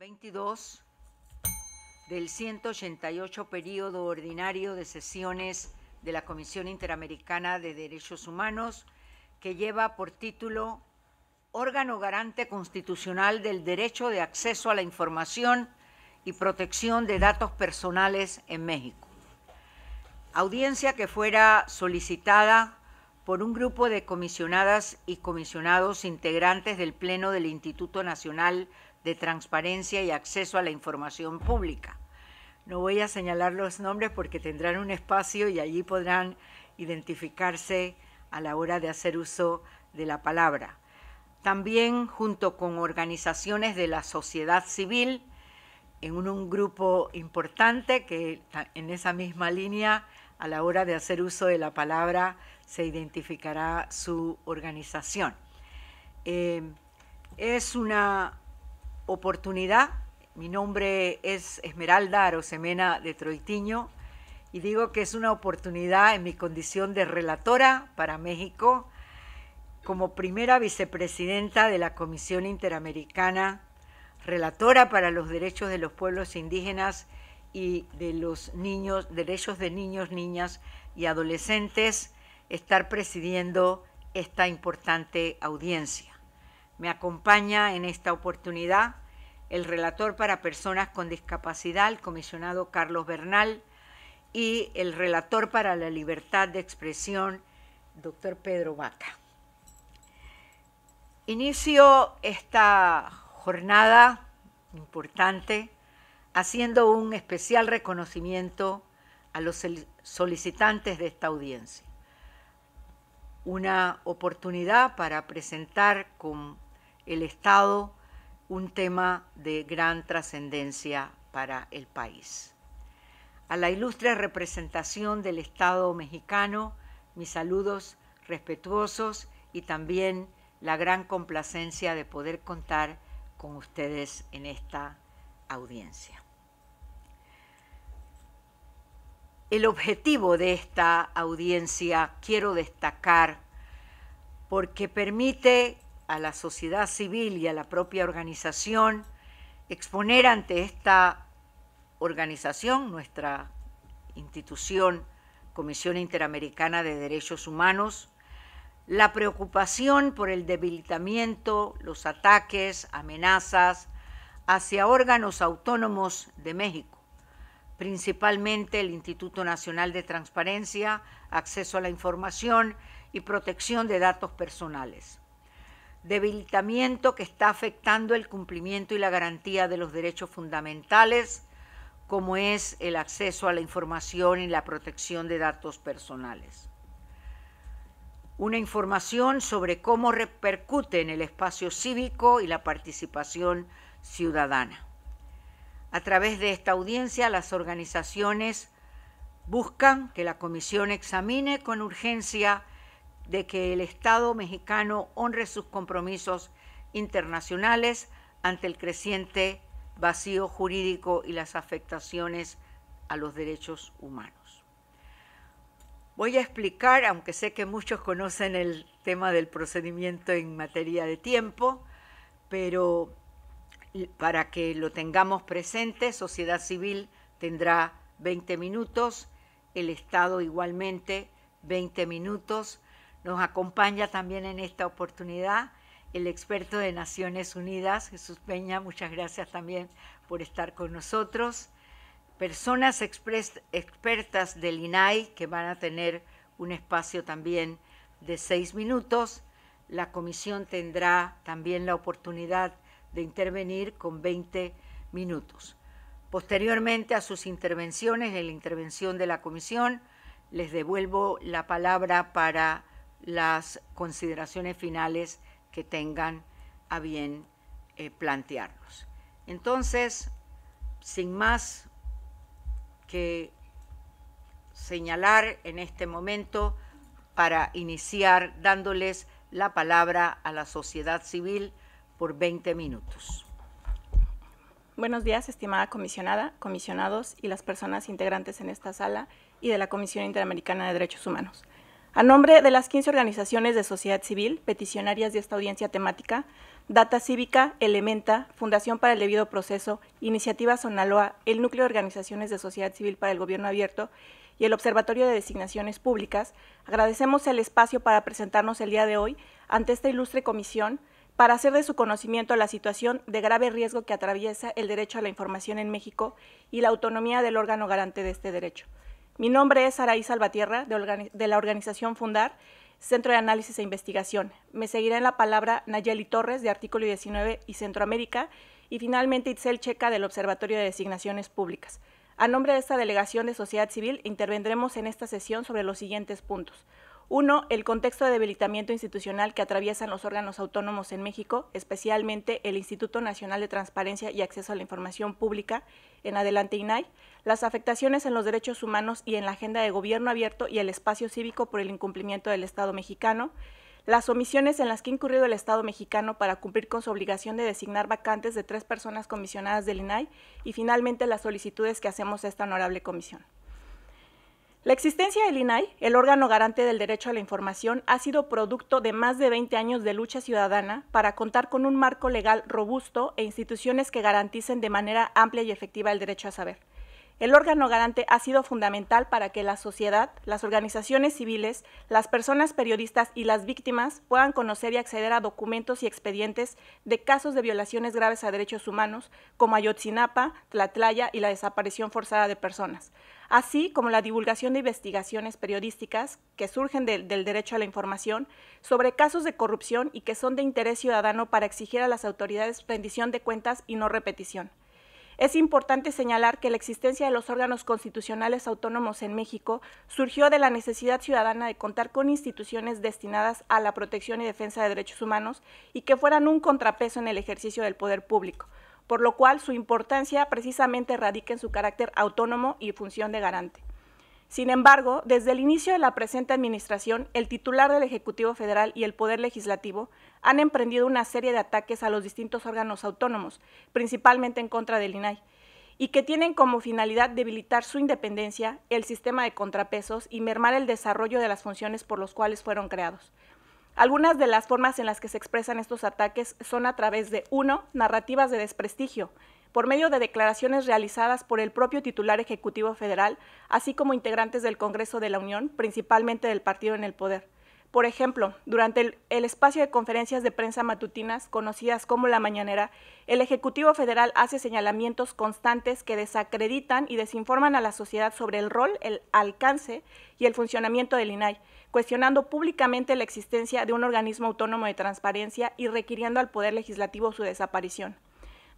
22 del 188 periodo ordinario de sesiones de la Comisión Interamericana de Derechos Humanos, que lleva por título Órgano Garante Constitucional del Derecho de Acceso a la Información y Protección de Datos Personales en México. Audiencia que fuera solicitada por un grupo de comisionadas y comisionados integrantes del Pleno del Instituto Nacional de transparencia y acceso a la información pública. No voy a señalar los nombres porque tendrán un espacio y allí podrán identificarse a la hora de hacer uso de la palabra. También junto con organizaciones de la sociedad civil, en un, grupo importante que en esa misma línea, a la hora de hacer uso de la palabra, se identificará su organización. Eh, es una oportunidad. Mi nombre es Esmeralda Arosemena de Troitiño y digo que es una oportunidad en mi condición de relatora para México como primera vicepresidenta de la Comisión Interamericana, relatora para los derechos de los pueblos indígenas y de los niños, derechos de niños, niñas y adolescentes, estar presidiendo esta importante audiencia. Me acompaña en esta oportunidad el relator para personas con discapacidad, el comisionado Carlos Bernal, y el relator para la libertad de expresión, doctor Pedro Baca. Inicio esta jornada importante haciendo un especial reconocimiento a los solicitantes de esta audiencia. Una oportunidad para presentar con el Estado, un tema de gran trascendencia para el país. A la ilustre representación del Estado mexicano, mis saludos respetuosos y también la gran complacencia de poder contar con ustedes en esta audiencia. El objetivo de esta audiencia quiero destacar porque permite a la sociedad civil y a la propia organización, exponer ante esta organización, nuestra institución, Comisión Interamericana de Derechos Humanos, la preocupación por el debilitamiento, los ataques, amenazas hacia órganos autónomos de México, principalmente el Instituto Nacional de Transparencia, Acceso a la Información y Protección de Datos Personales debilitamiento que está afectando el cumplimiento y la garantía de los derechos fundamentales, como es el acceso a la información y la protección de datos personales. Una información sobre cómo repercute en el espacio cívico y la participación ciudadana. A través de esta audiencia, las organizaciones buscan que la Comisión examine con urgencia de que el Estado mexicano honre sus compromisos internacionales ante el creciente vacío jurídico y las afectaciones a los derechos humanos. Voy a explicar, aunque sé que muchos conocen el tema del procedimiento en materia de tiempo, pero para que lo tengamos presente, sociedad civil tendrá 20 minutos, el Estado igualmente 20 minutos, nos acompaña también en esta oportunidad el experto de Naciones Unidas, Jesús Peña, muchas gracias también por estar con nosotros. Personas expertas del INAI que van a tener un espacio también de seis minutos. La comisión tendrá también la oportunidad de intervenir con 20 minutos. Posteriormente a sus intervenciones, en la intervención de la comisión, les devuelvo la palabra para las consideraciones finales que tengan a bien plantearlos. Eh, plantearnos. Entonces, sin más que señalar en este momento para iniciar dándoles la palabra a la sociedad civil por 20 minutos. Buenos días, estimada comisionada, comisionados y las personas integrantes en esta sala y de la Comisión Interamericana de Derechos Humanos. A nombre de las 15 organizaciones de sociedad civil, peticionarias de esta audiencia temática, Data Cívica, Elementa, Fundación para el Debido Proceso, Iniciativa Sonaloa, el Núcleo de Organizaciones de Sociedad Civil para el Gobierno Abierto y el Observatorio de Designaciones Públicas, agradecemos el espacio para presentarnos el día de hoy ante esta ilustre comisión para hacer de su conocimiento la situación de grave riesgo que atraviesa el derecho a la información en México y la autonomía del órgano garante de este derecho. Mi nombre es Araí Salvatierra, de, de, la organización Fundar, Centro de Análisis e Investigación. Me seguirá en la palabra Nayeli Torres, de Artículo 19 y Centroamérica, y finalmente Itzel Checa, del Observatorio de Designaciones Públicas. A nombre de esta delegación de sociedad civil, intervendremos en esta sesión sobre los siguientes puntos. Uno, el contexto de debilitamiento institucional que atraviesan los órganos autónomos en México, especialmente el Instituto Nacional de Transparencia y Acceso a la Información Pública, en adelante INAI, las afectaciones en los derechos humanos y en la agenda de gobierno abierto y el espacio cívico por el incumplimiento del Estado mexicano, las omisiones en las que ha incurrido el Estado mexicano para cumplir con su obligación de designar vacantes de tres personas comisionadas del INAI y finalmente las solicitudes que hacemos a esta honorable comisión. La existencia del INAI, el órgano garante del derecho a la información, ha sido producto de más de 20 años de lucha ciudadana para contar con un marco legal robusto e instituciones que garanticen de manera amplia y efectiva el derecho a saber. El órgano garante ha sido fundamental para que la sociedad, las organizaciones civiles, las personas periodistas y las víctimas puedan conocer y acceder a documentos y expedientes de casos de violaciones graves a derechos humanos como Ayotzinapa, Tlatlaya y la desaparición forzada de personas así como la divulgación de investigaciones periodísticas que surgen del derecho a la información sobre casos de corrupción y que son de interés ciudadano para exigir a las autoridades rendición de cuentas y no repetición. Es importante señalar que la existencia de los órganos constitucionales autónomos en México surgió de la necesidad ciudadana de contar con instituciones destinadas a la protección y defensa de derechos humanos y que fueran un contrapeso en el ejercicio del poder público, por lo cual su importancia precisamente radica en su carácter autónomo y función de garante. Sin embargo, desde el inicio de la presente administración, el titular del Ejecutivo Federal y el Poder Legislativo han emprendido una serie de ataques a los distintos órganos autónomos, principalmente en contra del INAI, y que tienen como finalidad debilitar su independencia, el sistema de contrapesos y mermar el desarrollo de las funciones por los cuales fueron creados. Algunas de las formas en las que se expresan estos ataques son a través de, uno, narrativas de desprestigio, por medio de declaraciones realizadas por el propio titular ejecutivo federal, así como integrantes del Congreso de la Unión, principalmente del partido en el poder. Por ejemplo, durante el, el, espacio de conferencias de prensa matutinas, conocidas como la mañanera, el Ejecutivo Federal hace señalamientos constantes que desacreditan y desinforman a la sociedad sobre el rol, el alcance y el funcionamiento del INAI, cuestionando públicamente la existencia de un organismo autónomo de transparencia y requiriendo al Poder Legislativo su desaparición.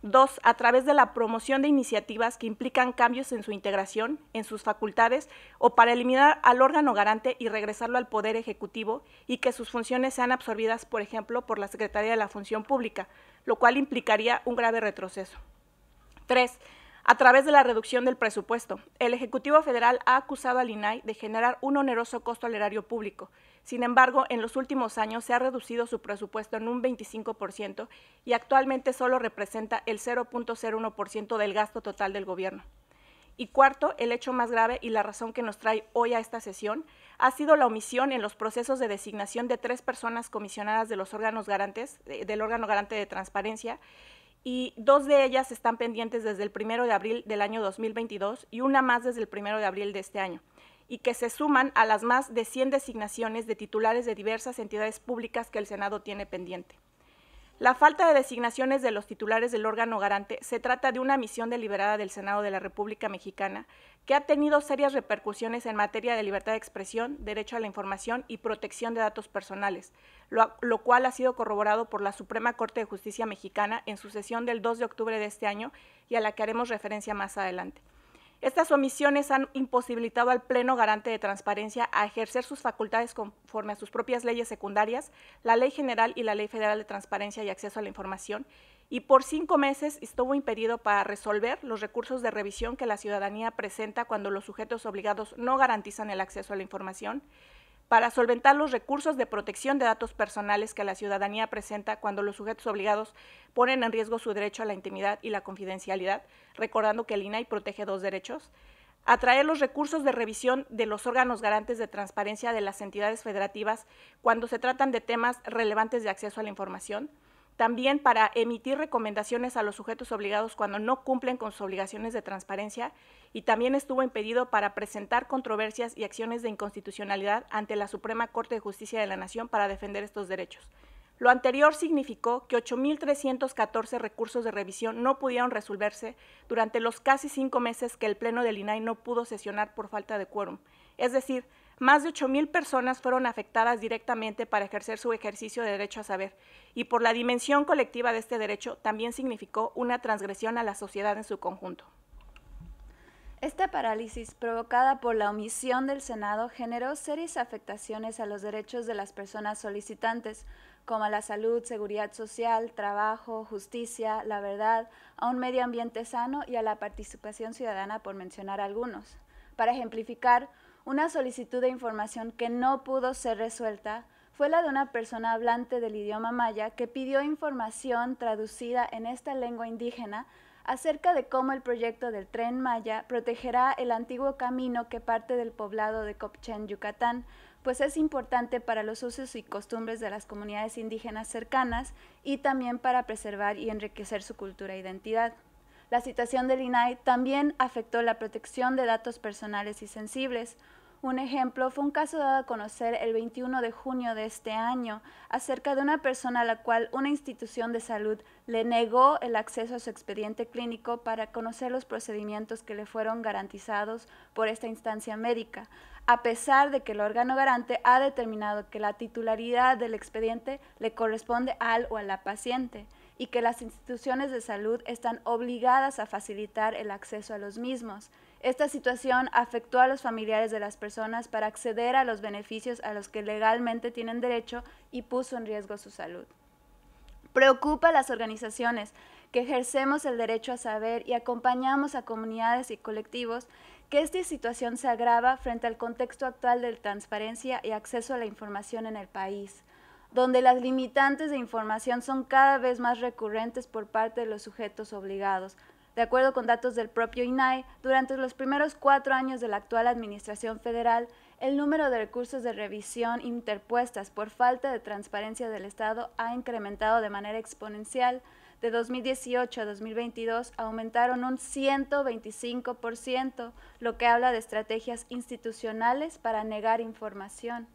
Dos, a través de la promoción de iniciativas que implican cambios en su integración, en sus facultades o para eliminar al órgano garante y regresarlo al Poder Ejecutivo y que sus funciones sean absorbidas, por ejemplo, por la Secretaría de la Función Pública, lo cual implicaría un grave retroceso. Tres, a través de la reducción del presupuesto. El Ejecutivo Federal ha acusado al INAI de generar un oneroso costo al erario público. Sin embargo, en los últimos años se ha reducido su presupuesto en un 25% y actualmente solo representa el 0.01% del gasto total del gobierno. Y cuarto, el hecho más grave y la razón que nos trae hoy a esta sesión ha sido la omisión en los procesos de designación de tres personas comisionadas del órgano garante de transparencia, y dos de ellas están pendientes desde el primero de abril del año 2022 y una más desde el primero de abril de este año, y que se suman a las más de 100 designaciones de titulares de diversas entidades públicas que el Senado tiene pendiente. La falta de designaciones de los titulares del órgano garante se trata de una misión deliberada del Senado de la República Mexicana que ha tenido serias repercusiones en materia de libertad de expresión, derecho a la información y protección de datos personales, lo, cual ha sido corroborado por la Suprema Corte de Justicia Mexicana en su sesión del 2 de octubre de este año y a la que haremos referencia más adelante. Estas omisiones han imposibilitado al Pleno Garante de Transparencia a ejercer sus facultades conforme a sus propias leyes secundarias, la Ley General y la Ley Federal de Transparencia y Acceso a la Información, y por cinco meses estuvo impedido para resolver los recursos de revisión que la ciudadanía presenta cuando los sujetos obligados no garantizan el acceso a la información, para solventar los recursos de protección de datos personales que la ciudadanía presenta cuando los sujetos obligados ponen en riesgo su derecho a la intimidad y la confidencialidad, recordando que el INAI protege dos derechos, atraer los recursos de revisión de los órganos garantes de transparencia de las entidades federativas cuando se tratan de temas relevantes de acceso a la información, también para emitir recomendaciones a los sujetos obligados cuando no cumplen con sus obligaciones de transparencia y también estuvo impedido para presentar controversias y acciones de inconstitucionalidad ante la Suprema Corte de Justicia de la Nación para defender estos derechos. Lo anterior significó que 8.314 recursos de revisión no pudieron resolverse durante los casi cinco meses que el Pleno del INAI no pudo sesionar por falta de quórum, es decir, más de 8.000 personas fueron afectadas directamente para ejercer su ejercicio de derecho a saber, y por la dimensión colectiva de este derecho también significó una transgresión a la sociedad en su conjunto. Esta parálisis provocada por la omisión del Senado generó serias afectaciones a los derechos de las personas solicitantes, como a la salud, seguridad social, trabajo, justicia, la verdad, a un medio ambiente sano y a la participación ciudadana, por mencionar algunos. Para ejemplificar, una solicitud de información que no pudo ser resuelta fue la de una persona hablante del idioma maya que pidió información traducida en esta lengua indígena acerca de cómo el proyecto del tren Maya protegerá el antiguo camino que parte del poblado de Copchen, Yucatán, pues es importante para los usos y costumbres de las comunidades indígenas cercanas y también para preservar y enriquecer su cultura e identidad. La situación del INAI también afectó la protección de datos personales y sensibles. Un ejemplo fue un caso dado a conocer el 21 de junio de este año acerca de una persona a la cual una institución de salud le negó el acceso a su expediente clínico para conocer los procedimientos que le fueron garantizados por esta instancia médica, a pesar de que el órgano garante ha determinado que la titularidad del expediente le corresponde al o a la paciente y que las instituciones de salud están obligadas a facilitar el acceso a los mismos. Esta situación afectó a los familiares de las personas para acceder a los beneficios a los que legalmente tienen derecho y puso en riesgo su salud. Preocupa a las organizaciones que ejercemos el derecho a saber y acompañamos a comunidades y colectivos que esta situación se agrava frente al contexto actual de transparencia y acceso a la información en el país donde las limitantes de información son cada vez más recurrentes por parte de los sujetos obligados. De acuerdo con datos del propio INAI, e, durante los primeros cuatro años de la actual Administración Federal, el número de recursos de revisión interpuestas por falta de transparencia del Estado ha incrementado de manera exponencial. De 2018 a 2022 aumentaron un 125%, lo que habla de estrategias institucionales para negar información.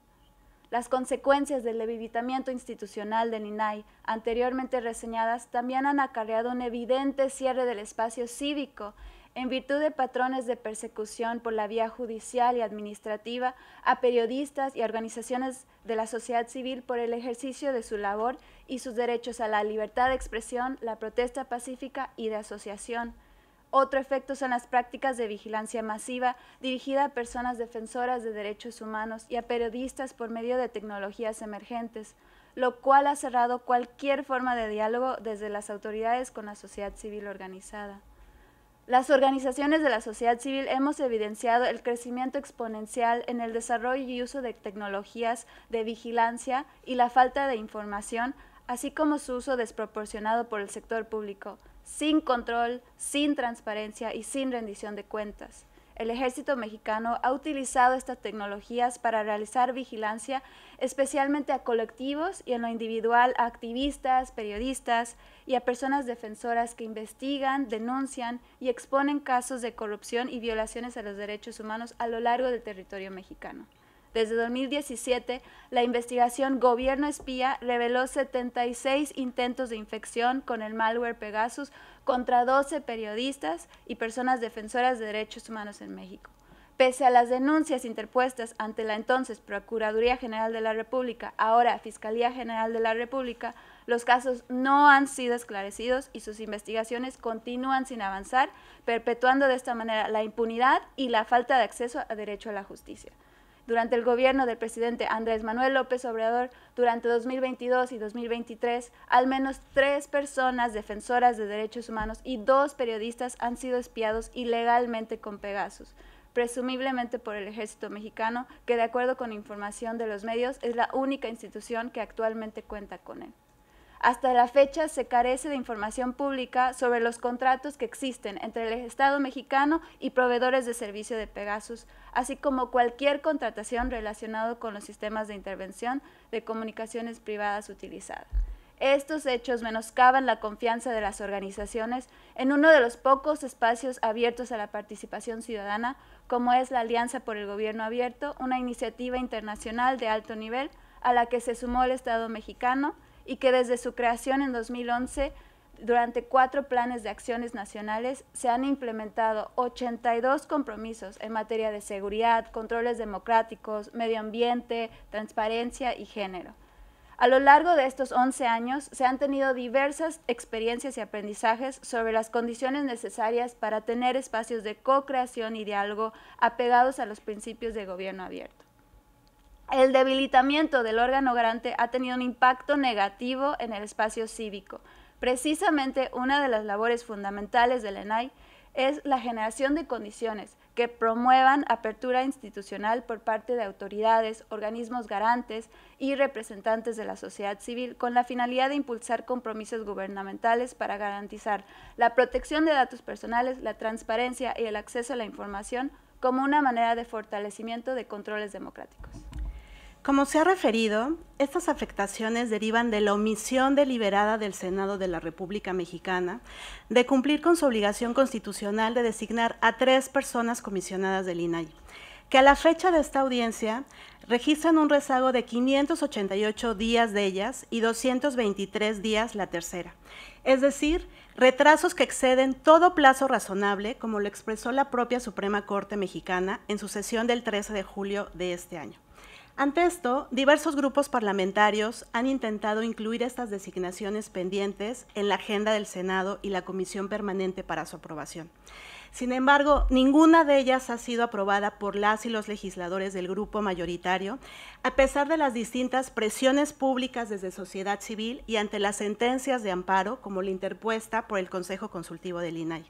Las consecuencias del debilitamiento institucional de INAI, anteriormente reseñadas, también han acarreado un evidente cierre del espacio cívico en virtud de patrones de persecución por la vía judicial y administrativa a periodistas y organizaciones de la sociedad civil por el ejercicio de su labor y sus derechos a la libertad de expresión, la protesta pacífica y de asociación. Otro efecto son las prácticas de vigilancia masiva dirigida a personas defensoras de derechos humanos y a periodistas por medio de tecnologías emergentes, lo cual ha cerrado cualquier forma de diálogo desde las autoridades con la sociedad civil organizada. Las organizaciones de la sociedad civil hemos evidenciado el crecimiento exponencial en el desarrollo y uso de tecnologías de vigilancia y la falta de información, así como su uso desproporcionado por el sector público, sin control, sin transparencia y sin rendición de cuentas. El ejército mexicano ha utilizado estas tecnologías para realizar vigilancia especialmente a colectivos y en lo individual a activistas, periodistas y a personas defensoras que investigan, denuncian y exponen casos de corrupción y violaciones a los derechos humanos a lo largo del territorio mexicano. Desde 2017, la investigación Gobierno Espía reveló 76 intentos de infección con el malware Pegasus contra 12 periodistas y personas defensoras de derechos humanos en México. Pese a las denuncias interpuestas ante la entonces Procuraduría General de la República, ahora Fiscalía General de la República, los casos no han sido esclarecidos y sus investigaciones continúan sin avanzar, perpetuando de esta manera la impunidad y la falta de acceso a derecho a la justicia durante el gobierno del presidente Andrés Manuel López Obrador, durante 2022 y 2023, al menos tres personas defensoras de derechos humanos y dos periodistas han sido espiados ilegalmente con Pegasus presumiblemente por el ejército mexicano, que de acuerdo con información de los medios es la única institución que actualmente cuenta con él. Hasta la fecha se carece de información pública sobre los contratos que existen entre el Estado mexicano y proveedores de servicio de Pegasus, así como cualquier contratación relacionada con los sistemas de intervención de comunicaciones privadas utilizadas. Estos hechos menoscaban la confianza de las organizaciones en uno de los pocos espacios abiertos a la participación ciudadana, como es la Alianza por el Gobierno Abierto, una iniciativa internacional de alto nivel a la que se sumó el Estado mexicano, y que desde su creación en 2011 durante cuatro planes de acciones nacionales se han implementado 82 compromisos en materia de seguridad, controles democráticos, medio ambiente, transparencia y género. A lo largo de estos 11 años se han tenido diversas experiencias y aprendizajes sobre las condiciones necesarias para tener espacios de co-creación y diálogo apegados a los principios de gobierno abierto el debilitamiento del órgano garante ha tenido un impacto negativo en el espacio cívico. Precisamente una de las labores fundamentales del ENAI es la generación de condiciones que promuevan apertura institucional por parte de autoridades, organismos garantes y representantes de la sociedad civil con la finalidad de impulsar compromisos gubernamentales para garantizar la protección de datos personales, la transparencia y el acceso a la información como una manera de fortalecimiento de controles democráticos. Como se ha referido, estas afectaciones derivan de la omisión deliberada del Senado de la República Mexicana de cumplir con su obligación constitucional de designar a tres personas comisionadas del INAI, que a la fecha de esta audiencia registran un rezago de 588 días de ellas y 223 días la tercera. Es decir, retrasos que exceden todo plazo razonable, como lo expresó la propia Suprema Corte Mexicana en su sesión del 13 de julio de este año. Ante esto, diversos grupos parlamentarios han intentado incluir estas designaciones pendientes en la agenda del Senado y la Comisión Permanente para su aprobación. Sin embargo, ninguna de ellas ha sido aprobada por las y los legisladores del grupo mayoritario, a pesar de las distintas presiones públicas desde sociedad civil y ante las sentencias de amparo, como la interpuesta por el Consejo Consultivo del INAI.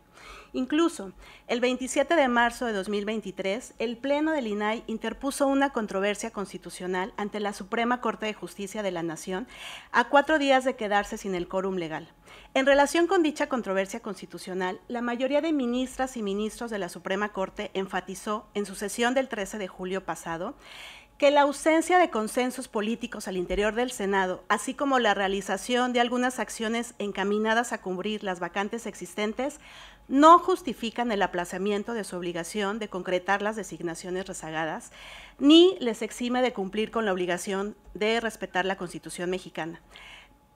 Incluso, el 27 de marzo de 2023, el Pleno del INAI interpuso una controversia constitucional ante la Suprema Corte de Justicia de la Nación a cuatro días de quedarse sin el quórum legal. En relación con dicha controversia constitucional, la mayoría de ministras y ministros de la Suprema Corte enfatizó en su sesión del 13 de julio pasado que la ausencia de consensos políticos al interior del Senado, así como la realización de algunas acciones encaminadas a cubrir las vacantes existentes, no justifican el aplazamiento de su obligación de concretar las designaciones rezagadas, ni les exime de cumplir con la obligación de respetar la Constitución mexicana,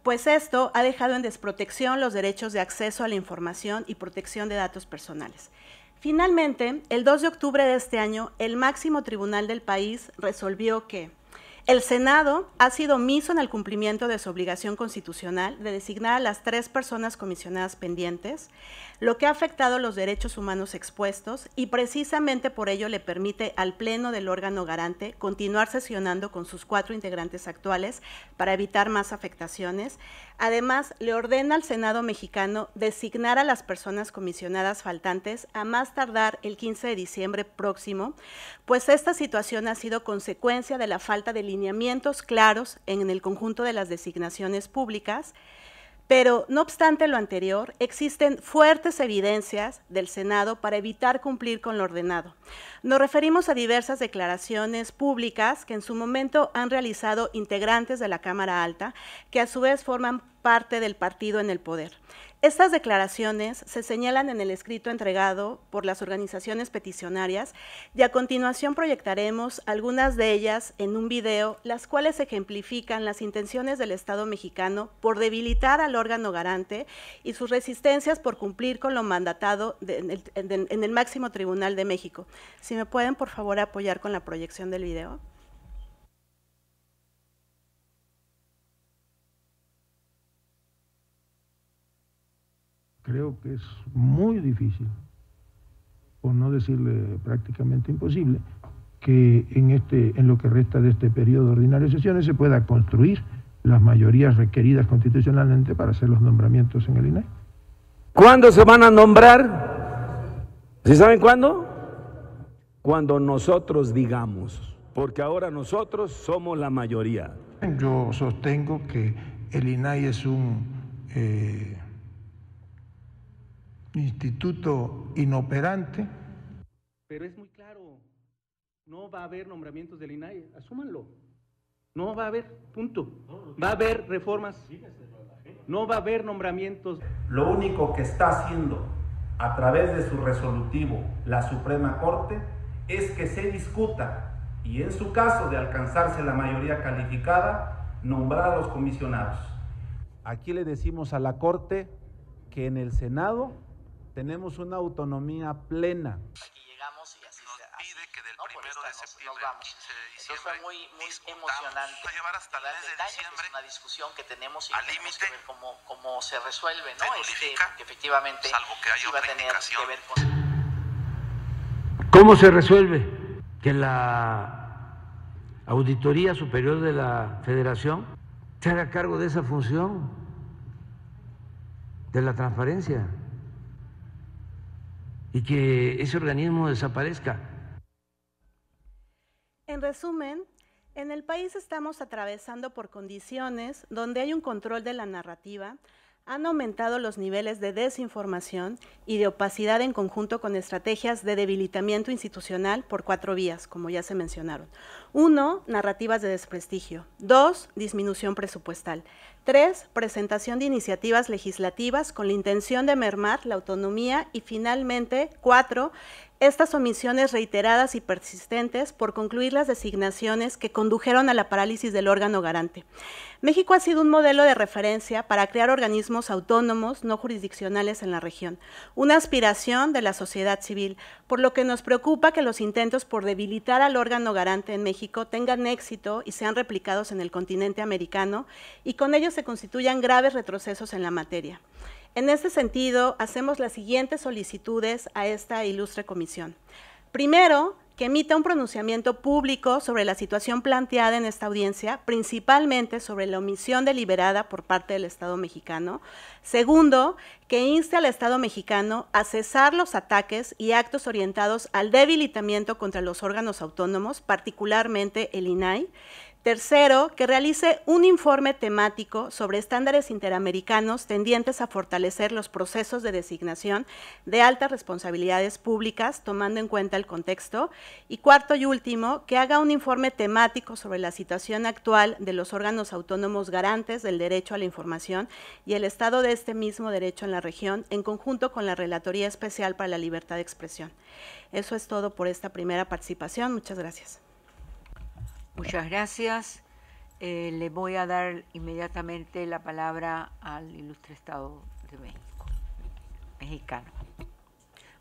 pues esto ha dejado en desprotección los derechos de acceso a la información y protección de datos personales. Finalmente, el 2 de octubre de este año, el máximo tribunal del país resolvió que el Senado ha sido omiso en el cumplimiento de su obligación constitucional de designar a las tres personas comisionadas pendientes, lo que ha afectado los derechos humanos expuestos y precisamente por ello le permite al Pleno del órgano garante continuar sesionando con sus cuatro integrantes actuales para evitar más afectaciones. Además, le ordena al Senado mexicano designar a las personas comisionadas faltantes a más tardar el 15 de diciembre próximo, pues esta situación ha sido consecuencia de la falta de lineamientos claros en el conjunto de las designaciones públicas, pero no obstante lo anterior, existen fuertes evidencias del Senado para evitar cumplir con lo ordenado. Nos referimos a diversas declaraciones públicas que en su momento han realizado integrantes de la Cámara Alta, que a su vez forman parte del partido en el poder. Estas declaraciones se señalan en el escrito entregado por las organizaciones peticionarias y a continuación proyectaremos algunas de ellas en un video, las cuales ejemplifican las intenciones del Estado mexicano por debilitar al órgano garante y sus resistencias por cumplir con lo mandatado en el máximo tribunal de México. Si me pueden, por favor, apoyar con la proyección del video. creo que es muy difícil, por no decirle prácticamente imposible, que en, este, en lo que resta de este periodo ordinario de sesiones se pueda construir las mayorías requeridas constitucionalmente para hacer los nombramientos en el INAI. ¿Cuándo se van a nombrar? ¿Sí saben cuándo? Cuando nosotros digamos, porque ahora nosotros somos la mayoría. Yo sostengo que el INAI es un eh, instituto inoperante. Pero es muy claro, no va a haber nombramientos del INAI, asúmanlo. No va a haber, punto. Va a haber reformas. No va a haber nombramientos. Lo único que está haciendo a través de su resolutivo la Suprema Corte es que se discuta y en su caso de alcanzarse la mayoría calificada, nombrar a los comisionados. Aquí le decimos a la Corte que en el Senado tenemos una autonomía plena. Aquí llegamos y así se hace. pide que del no, por esta, de septiembre al diciembre Entonces fue muy, muy emocionante. A llevar hasta el mes de pues, diciembre. Es una discusión que tenemos y tenemos que ver cómo, cómo, se resuelve, ¿no? este, que efectivamente salvo que haya otra tener que ver con... ¿Cómo se resuelve? Que la Auditoría Superior de la Federación se haga cargo de esa función de la transparencia y que ese organismo desaparezca. En resumen, en el país estamos atravesando por condiciones donde hay un control de la narrativa, han aumentado los niveles de desinformación y de opacidad en conjunto con estrategias de debilitamiento institucional por cuatro vías, como ya se mencionaron. Uno, narrativas de desprestigio. Dos, disminución presupuestal. Tres, Presentación de iniciativas legislativas con la intención de mermar la autonomía. Y finalmente, 4 estas omisiones reiteradas y persistentes por concluir las designaciones que condujeron a la parálisis del órgano garante. México ha sido un modelo de referencia para crear organismos autónomos no jurisdiccionales en la región, una aspiración de la sociedad civil, por lo que nos preocupa que los intentos por debilitar al órgano garante en México tengan éxito y sean replicados en el continente americano y con ello se constituyan graves retrocesos en la materia. En este sentido, hacemos las siguientes solicitudes a esta ilustre comisión. Primero, que emita un pronunciamiento público sobre la situación planteada en esta audiencia, principalmente sobre la omisión deliberada por parte del Estado mexicano. Segundo, que inste al Estado mexicano a cesar los ataques y actos orientados al debilitamiento contra los órganos autónomos, particularmente el INAI. Tercero, que realice un informe temático sobre estándares interamericanos tendientes a fortalecer los procesos de designación de altas responsabilidades públicas, tomando en cuenta el contexto. Y cuarto y último, que haga un informe temático sobre la situación actual de los órganos autónomos garantes del derecho a la información y el estado de este mismo derecho en la región, en conjunto con la Relatoría Especial para la Libertad de Expresión. Eso es todo por esta primera participación. Muchas gracias. Muchas gracias. Eh, le voy a dar inmediatamente la palabra al ilustre Estado de México, mexicano.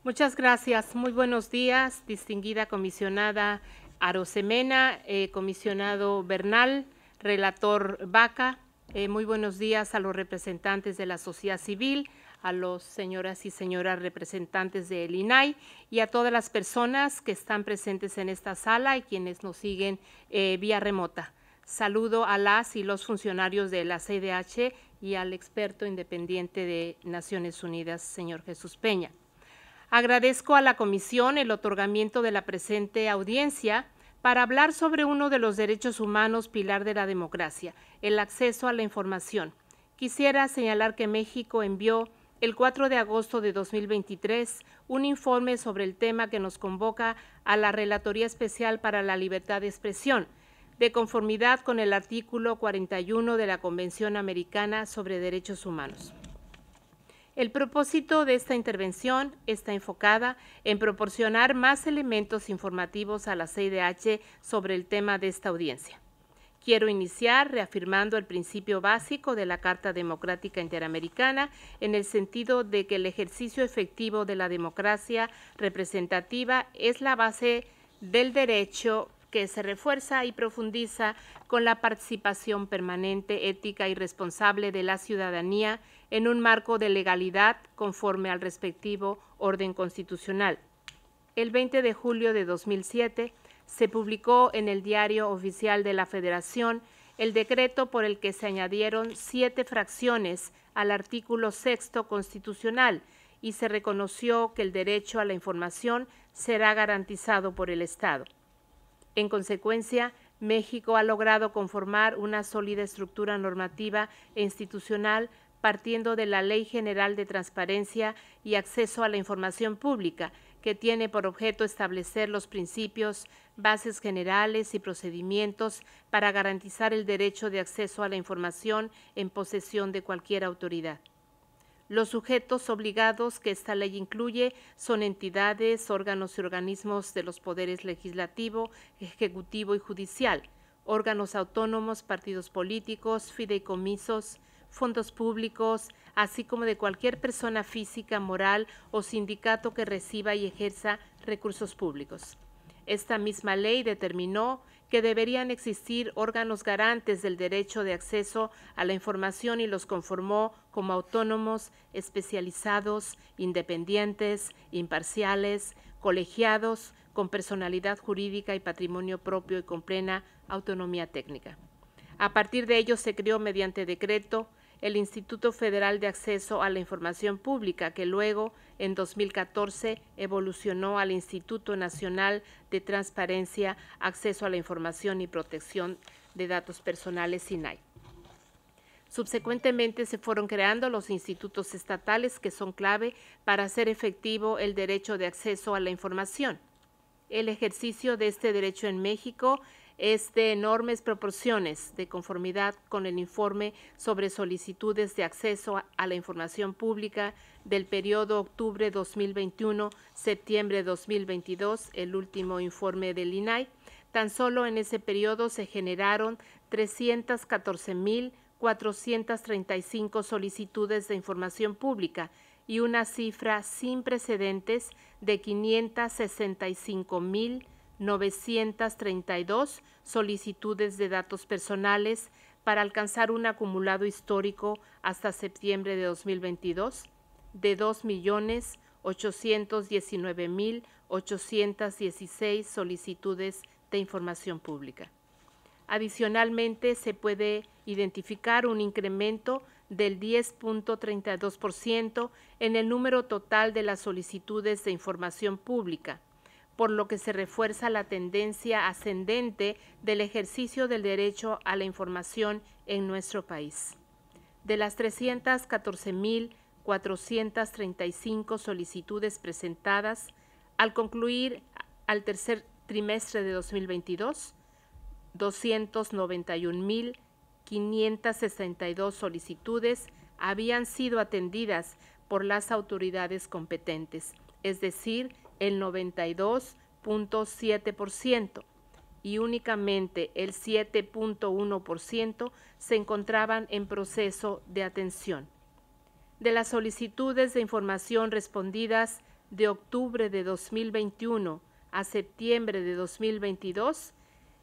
Muchas gracias. Muy buenos días, distinguida comisionada Arosemena, eh, comisionado Bernal, relator Vaca. Eh, muy buenos días a los representantes de la sociedad civil, a los señoras y señoras representantes del INAI y a todas las personas que están presentes en esta sala y quienes nos siguen eh, vía remota. Saludo a las y los funcionarios de la CDH y al experto independiente de Naciones Unidas, señor Jesús Peña. Agradezco a la Comisión el otorgamiento de la presente audiencia para hablar sobre uno de los derechos humanos pilar de la democracia, el acceso a la información. Quisiera señalar que México envió el 4 de agosto de 2023 un informe sobre el tema que nos convoca a la Relatoría Especial para la Libertad de Expresión, de conformidad con el artículo 41 de la Convención Americana sobre Derechos Humanos. El propósito de esta intervención está enfocada en proporcionar más elementos informativos a la CIDH sobre el tema de esta audiencia. Quiero iniciar reafirmando el principio básico de la Carta Democrática Interamericana en el sentido de que el ejercicio efectivo de la democracia representativa es la base del derecho que se refuerza y profundiza con la participación permanente, ética y responsable de la ciudadanía en un marco de legalidad conforme al respectivo orden constitucional. El 20 de julio de 2007, se publicó en el Diario Oficial de la Federación el decreto por el que se añadieron siete fracciones al artículo sexto constitucional y se reconoció que el derecho a la información será garantizado por el Estado. En consecuencia, México ha logrado conformar una sólida estructura normativa e institucional partiendo de la Ley General de Transparencia y Acceso a la Información Pública que tiene por objeto establecer los principios, bases generales y procedimientos para garantizar el derecho de acceso a la información en posesión de cualquier autoridad. Los sujetos obligados que esta ley incluye son entidades, órganos y organismos de los poderes legislativo, ejecutivo y judicial, órganos autónomos, partidos políticos, fideicomisos, fondos públicos, así como de cualquier persona física, moral o sindicato que reciba y ejerza recursos públicos. Esta misma ley determinó que deberían existir órganos garantes del derecho de acceso a la información y los conformó como autónomos, especializados, independientes, imparciales, colegiados, con personalidad jurídica y patrimonio propio y con plena autonomía técnica. A partir de ello se creó mediante decreto el Instituto Federal de Acceso a la Información Pública, que luego, en 2014, evolucionó al Instituto Nacional de Transparencia, Acceso a la Información y Protección de Datos Personales, SINAI. Subsecuentemente se fueron creando los institutos estatales que son clave para hacer efectivo el derecho de acceso a la información. El ejercicio de este derecho en México es de enormes proporciones, de conformidad con el informe sobre solicitudes de acceso a la información pública del periodo octubre 2021-septiembre 2022, el último informe del INAI. Tan solo en ese periodo se generaron 314.435 solicitudes de información pública y una cifra sin precedentes de 565.000 932 solicitudes de datos personales para alcanzar un acumulado histórico hasta septiembre de 2022 de 2.819.816 solicitudes de información pública. Adicionalmente, se puede identificar un incremento del 10.32% en el número total de las solicitudes de información pública por lo que se refuerza la tendencia ascendente del ejercicio del derecho a la información en nuestro país. De las 314.435 solicitudes presentadas, al concluir al tercer trimestre de 2022, 291.562 solicitudes habían sido atendidas por las autoridades competentes, es decir, el 92.7% y únicamente el 7.1% se encontraban en proceso de atención. De las solicitudes de información respondidas de octubre de 2021 a septiembre de 2022,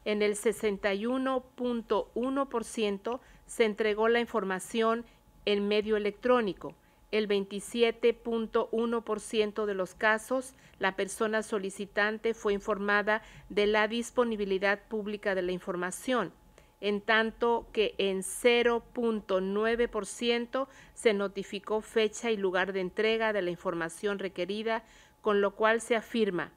en el 61.1% se entregó la información en medio electrónico, el 27.1% de los casos, la persona solicitante fue informada de la disponibilidad pública de la información, en tanto que en 0.9% se notificó fecha y lugar de entrega de la información requerida, con lo cual se afirma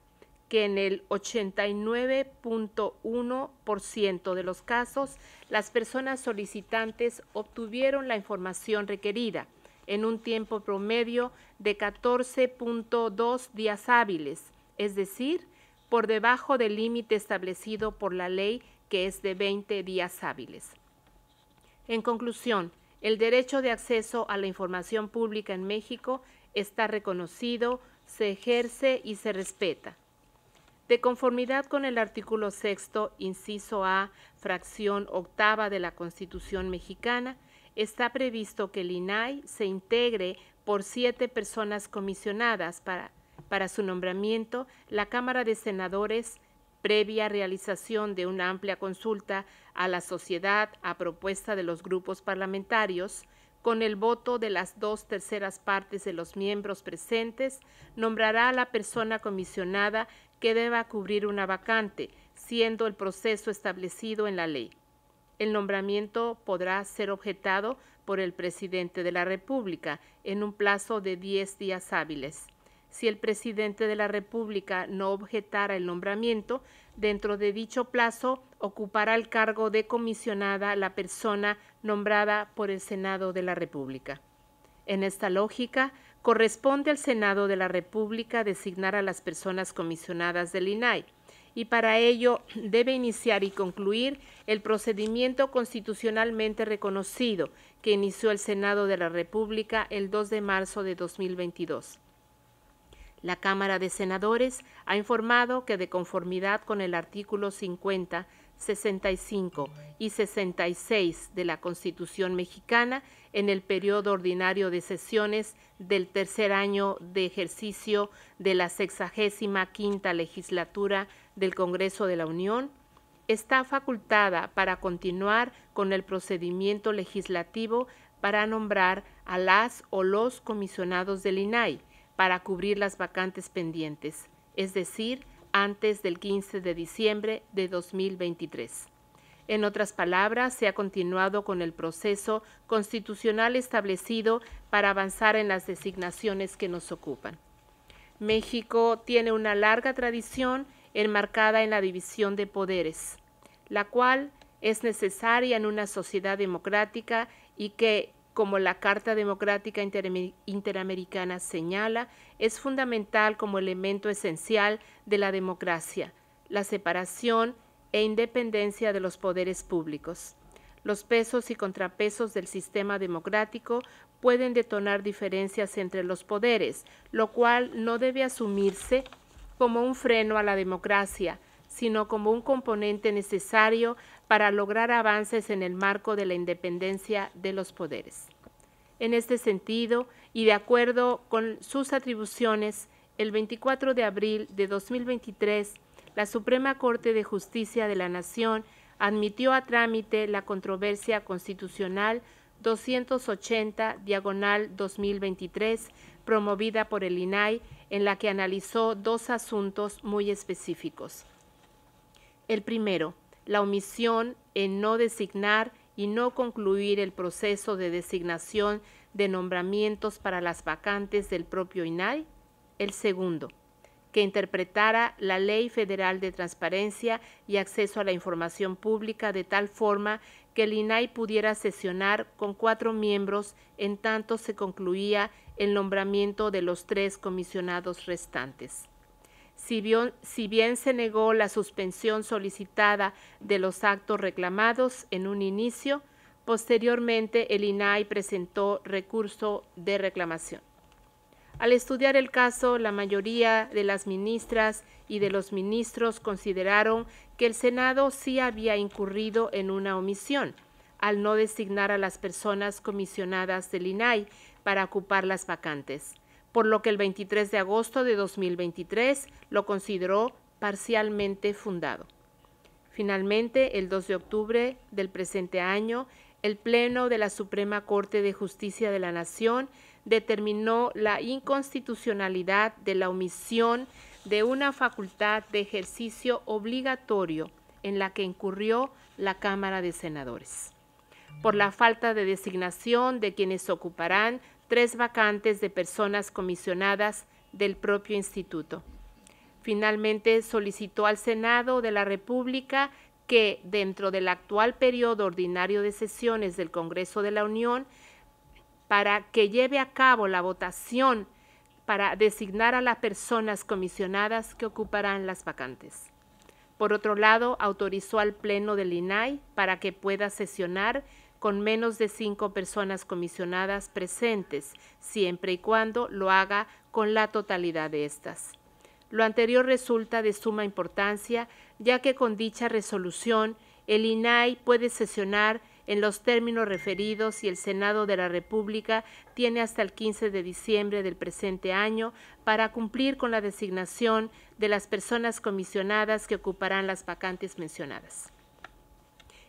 que en el 89.1% de los casos las personas solicitantes obtuvieron la información requerida en un tiempo promedio de 14.2 días hábiles, es decir, por debajo del límite establecido por la ley que es de 20 días hábiles. En conclusión, el derecho de acceso a la información pública en México está reconocido, se ejerce y se respeta. De conformidad con el artículo sexto, inciso A, fracción octava de la Constitución mexicana, está previsto que el INAI se integre por siete personas comisionadas para, para su nombramiento, la Cámara de Senadores, previa realización de una amplia consulta a la sociedad a propuesta de los grupos parlamentarios, con el voto de las dos terceras partes de los miembros presentes, nombrará a la persona comisionada que deba cubrir una vacante, siendo el proceso establecido en la ley el nombramiento podrá ser objetado por el presidente de la República en un plazo de 10 días hábiles. Si el presidente de la República no objetara el nombramiento, dentro de dicho plazo ocupará el cargo de comisionada la persona nombrada por el Senado de la República. En esta lógica, corresponde al Senado de la República designar a las personas comisionadas del INAI y para ello debe iniciar y concluir el procedimiento constitucionalmente reconocido que inició el Senado de la República el 2 de marzo de 2022. La Cámara de Senadores ha informado que de conformidad con el artículo 50, 65 y 66 de la Constitución mexicana, en el periodo ordinario de sesiones del tercer año de ejercicio de la sexagésima quinta legislatura del Congreso de la Unión, está facultada para continuar con el procedimiento legislativo para nombrar a las o los comisionados del INAI para cubrir las vacantes pendientes, es decir, antes del 15 de diciembre de 2023. En otras palabras, se ha continuado con el proceso constitucional establecido para avanzar en las designaciones que nos ocupan. México tiene una larga tradición enmarcada en la división de poderes, la cual es necesaria en una sociedad democrática y que, como la Carta Democrática Interamericana señala, es fundamental como elemento esencial de la democracia, la separación e independencia de los poderes públicos. Los pesos y contrapesos del sistema democrático pueden detonar diferencias entre los poderes, lo cual no debe asumirse como un freno a la democracia, sino como un componente necesario para lograr avances en el marco de la independencia de los poderes. En este sentido, y de acuerdo con sus atribuciones, el 24 de abril de 2023, la Suprema Corte de Justicia de la Nación admitió a trámite la controversia constitucional 280 diagonal 2023 promovida por el INAI en la que analizó dos asuntos muy específicos. El primero, la omisión en no designar y no concluir el proceso de designación de nombramientos para las vacantes del propio INAI. El segundo, que interpretara la Ley Federal de Transparencia y Acceso a la Información Pública de tal forma que el INAI pudiera sesionar con cuatro miembros en tanto se concluía el nombramiento de los tres comisionados restantes. Si bien, si bien, se negó la suspensión solicitada de los actos reclamados en un inicio, posteriormente el INAI presentó recurso de reclamación. Al estudiar el caso, la mayoría de las ministras y de los ministros consideraron que el Senado sí había incurrido en una omisión al no designar a las personas comisionadas del INAI para ocupar las vacantes, por lo que el 23 de agosto de 2023 lo consideró parcialmente fundado. Finalmente, el 2 de octubre del presente año, el Pleno de la Suprema Corte de Justicia de la Nación determinó la inconstitucionalidad de la omisión de una facultad de ejercicio obligatorio en la que incurrió la Cámara de Senadores por la falta de designación de quienes ocuparán tres vacantes de personas comisionadas del propio instituto. Finalmente solicitó al Senado de la República que dentro del actual periodo ordinario de sesiones del Congreso de la Unión, para que lleve a cabo la votación para designar a las personas comisionadas que ocuparán las vacantes. Por otro lado, autorizó al Pleno del INAI para que pueda sesionar con menos de cinco personas comisionadas presentes, siempre y cuando lo haga con la totalidad de estas. Lo anterior resulta de suma importancia, ya que con dicha resolución el INAI puede sesionar en los términos referidos y el Senado de la República tiene hasta el 15 de diciembre del presente año para cumplir con la designación de las personas comisionadas que ocuparán las vacantes mencionadas.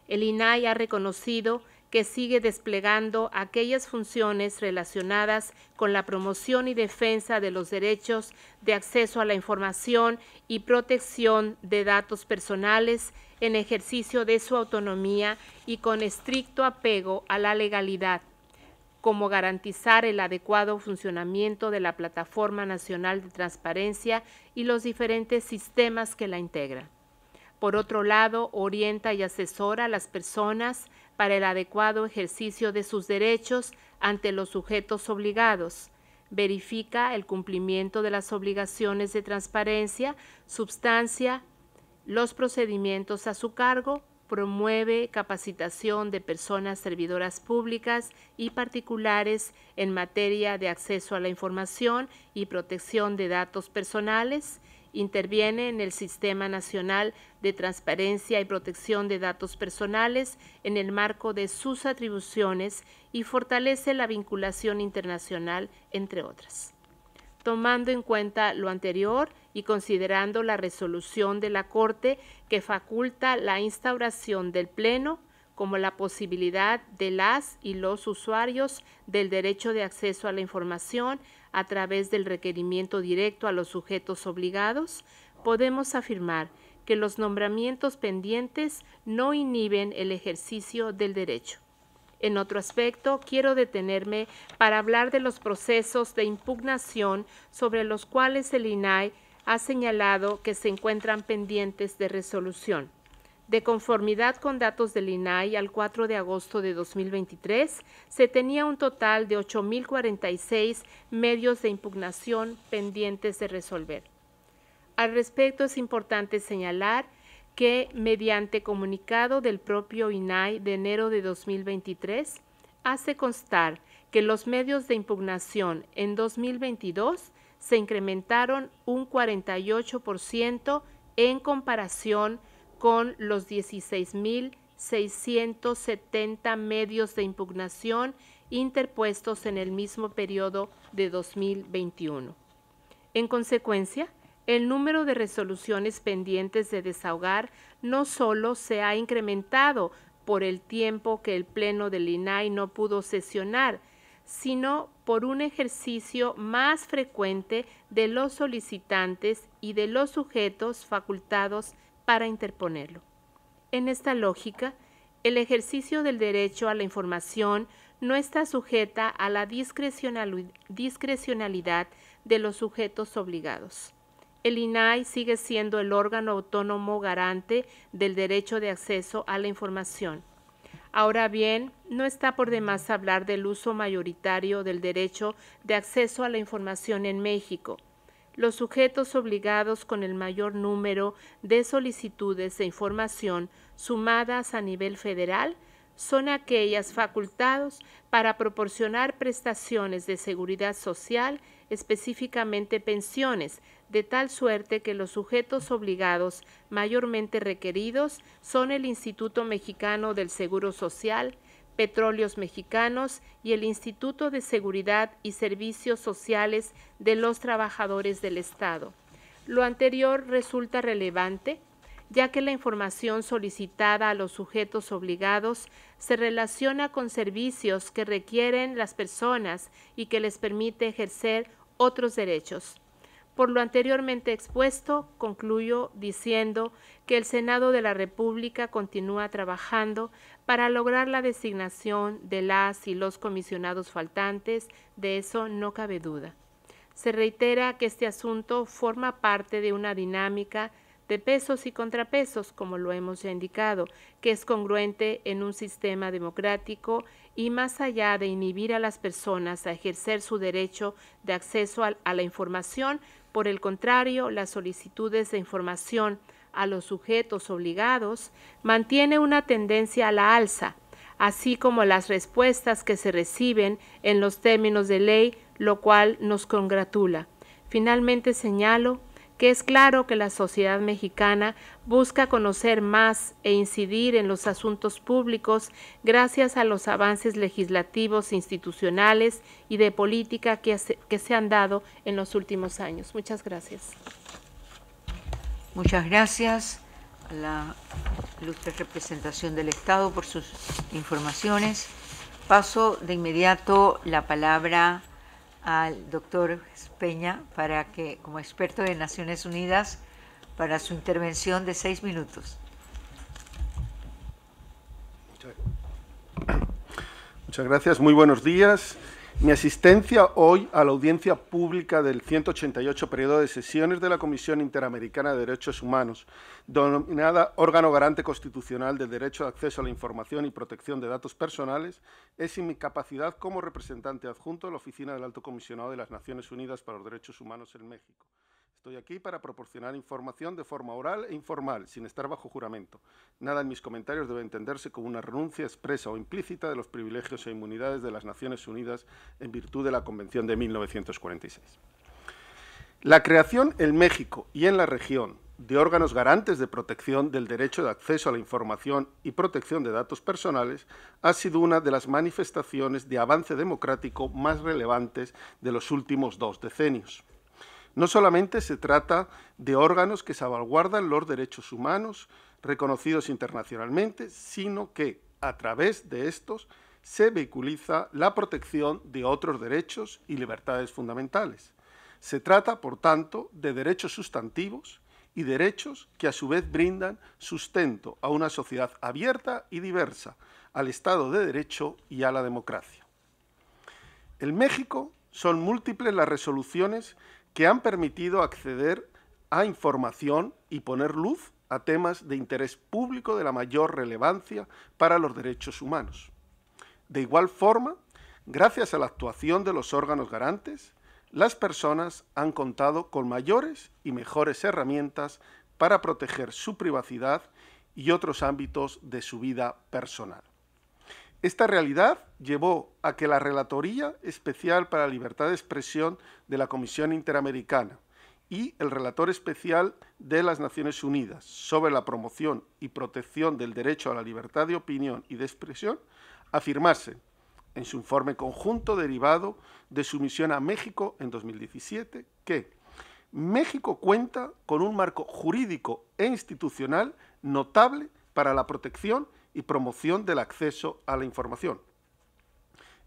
El INAI ha reconocido que sigue desplegando aquellas funciones relacionadas con la promoción y defensa de los derechos de acceso a la información y protección de datos personales en ejercicio de su autonomía y con estricto apego a la legalidad como garantizar el adecuado funcionamiento de la Plataforma Nacional de Transparencia y los diferentes sistemas que la integra. Por otro lado, orienta y asesora a las personas para el adecuado ejercicio de sus derechos ante los sujetos obligados. Verifica el cumplimiento de las obligaciones de transparencia, substancia, los procedimientos a su cargo, promueve capacitación de personas servidoras públicas y particulares en materia de acceso a la información y protección de datos personales, Interviene en el Sistema Nacional de Transparencia y Protección de Datos Personales en el marco de sus atribuciones y fortalece la vinculación internacional, entre otras. Tomando en cuenta lo anterior y considerando la resolución de la Corte que faculta la instauración del Pleno, como la posibilidad de las y los usuarios del derecho de acceso a la información a través del requerimiento directo a los sujetos obligados, podemos afirmar que los nombramientos pendientes no inhiben el ejercicio del derecho. En otro aspecto, quiero detenerme para hablar de los procesos de impugnación sobre los cuales el INAI ha señalado que se encuentran pendientes de resolución. De conformidad con datos del INAI, al 4 de agosto de 2023 se tenía un total de 8.046 medios de impugnación pendientes de resolver. Al respecto, es importante señalar que mediante comunicado del propio INAI de enero de 2023, hace constar que los medios de impugnación en 2022 se incrementaron un 48% en comparación con con los 16.670 medios de impugnación interpuestos en el mismo periodo de 2021. En consecuencia, el número de resoluciones pendientes de desahogar no solo se ha incrementado por el tiempo que el Pleno del INAI no pudo sesionar, sino por un ejercicio más frecuente de los solicitantes y de los sujetos facultados para interponerlo. En esta lógica, el ejercicio del derecho a la información no está sujeta a la discrecionalidad de los sujetos obligados. El INAI sigue siendo el órgano autónomo garante del derecho de acceso a la información. Ahora bien, no está por demás hablar del uso mayoritario del derecho de acceso a la información en México los sujetos obligados con el mayor número de solicitudes de información sumadas a nivel federal son aquellas facultados para proporcionar prestaciones de seguridad social, específicamente pensiones, de tal suerte que los sujetos obligados mayormente requeridos son el Instituto Mexicano del Seguro Social, Petróleos Mexicanos y el Instituto de Seguridad y Servicios Sociales de los Trabajadores del Estado. Lo anterior resulta relevante ya que la información solicitada a los sujetos obligados se relaciona con servicios que requieren las personas y que les permite ejercer otros derechos. Por lo anteriormente expuesto, concluyo diciendo que el Senado de la República continúa trabajando para lograr la designación de las y los comisionados faltantes, de eso no cabe duda. Se reitera que este asunto forma parte de una dinámica de pesos y contrapesos, como lo hemos ya indicado, que es congruente en un sistema democrático y más allá de inhibir a las personas a ejercer su derecho de acceso a, la información, por el contrario, las solicitudes de información a los sujetos obligados mantiene una tendencia a la alza, así como las respuestas que se reciben en los términos de ley, lo cual nos congratula. Finalmente señalo que es claro que la sociedad mexicana busca conocer más e incidir en los asuntos públicos gracias a los avances legislativos, institucionales y de política que, se han dado en los últimos años. Muchas gracias. Muchas gracias a la ilustre representación del Estado por sus informaciones. Paso de inmediato la palabra al doctor Peña para que, como experto de Naciones Unidas, para su intervención de seis minutos. Muchas gracias, muy buenos días. Mi asistencia hoy a la audiencia pública del 188 periodo de sesiones de la Comisión Interamericana de Derechos Humanos, denominada órgano garante constitucional del derecho de acceso a la información y protección de datos personales, es en mi capacidad como representante adjunto de la Oficina del Alto Comisionado de las Naciones Unidas para los Derechos Humanos en México. Estoy aquí para proporcionar información de forma oral e informal, sin estar bajo juramento. Nada en mis comentarios debe entenderse como una renuncia expresa o implícita de los privilegios e inmunidades de las Naciones Unidas en virtud de la Convención de 1946. La creación en México y en la región de órganos garantes de protección del derecho de acceso a la información y protección de datos personales ha sido una de las manifestaciones de avance democrático más relevantes de los últimos dos decenios. No solamente se trata de órganos que salvaguardan los derechos humanos reconocidos internacionalmente, sino que a través de estos se vehiculiza la protección de otros derechos y libertades fundamentales. Se trata, por tanto, de derechos sustantivos y derechos que a su vez brindan sustento a una sociedad abierta y diversa, al Estado de Derecho y a la democracia. En México son múltiples las resoluciones que han permitido acceder a información y poner luz a temas de interés público de la mayor relevancia para los derechos humanos. De igual forma, gracias a la actuación de los órganos garantes, las personas han contado con mayores y mejores herramientas para proteger su privacidad y otros ámbitos de su vida personal. Esta realidad llevó a que la Relatoría Especial para la Libertad de Expresión de la Comisión Interamericana y el Relator Especial de las Naciones Unidas sobre la promoción y protección del derecho a la libertad de opinión y de expresión afirmasen en su informe conjunto derivado de su misión a México en 2017 que México cuenta con un marco jurídico e institucional notable para la protección y promoción del acceso a la información.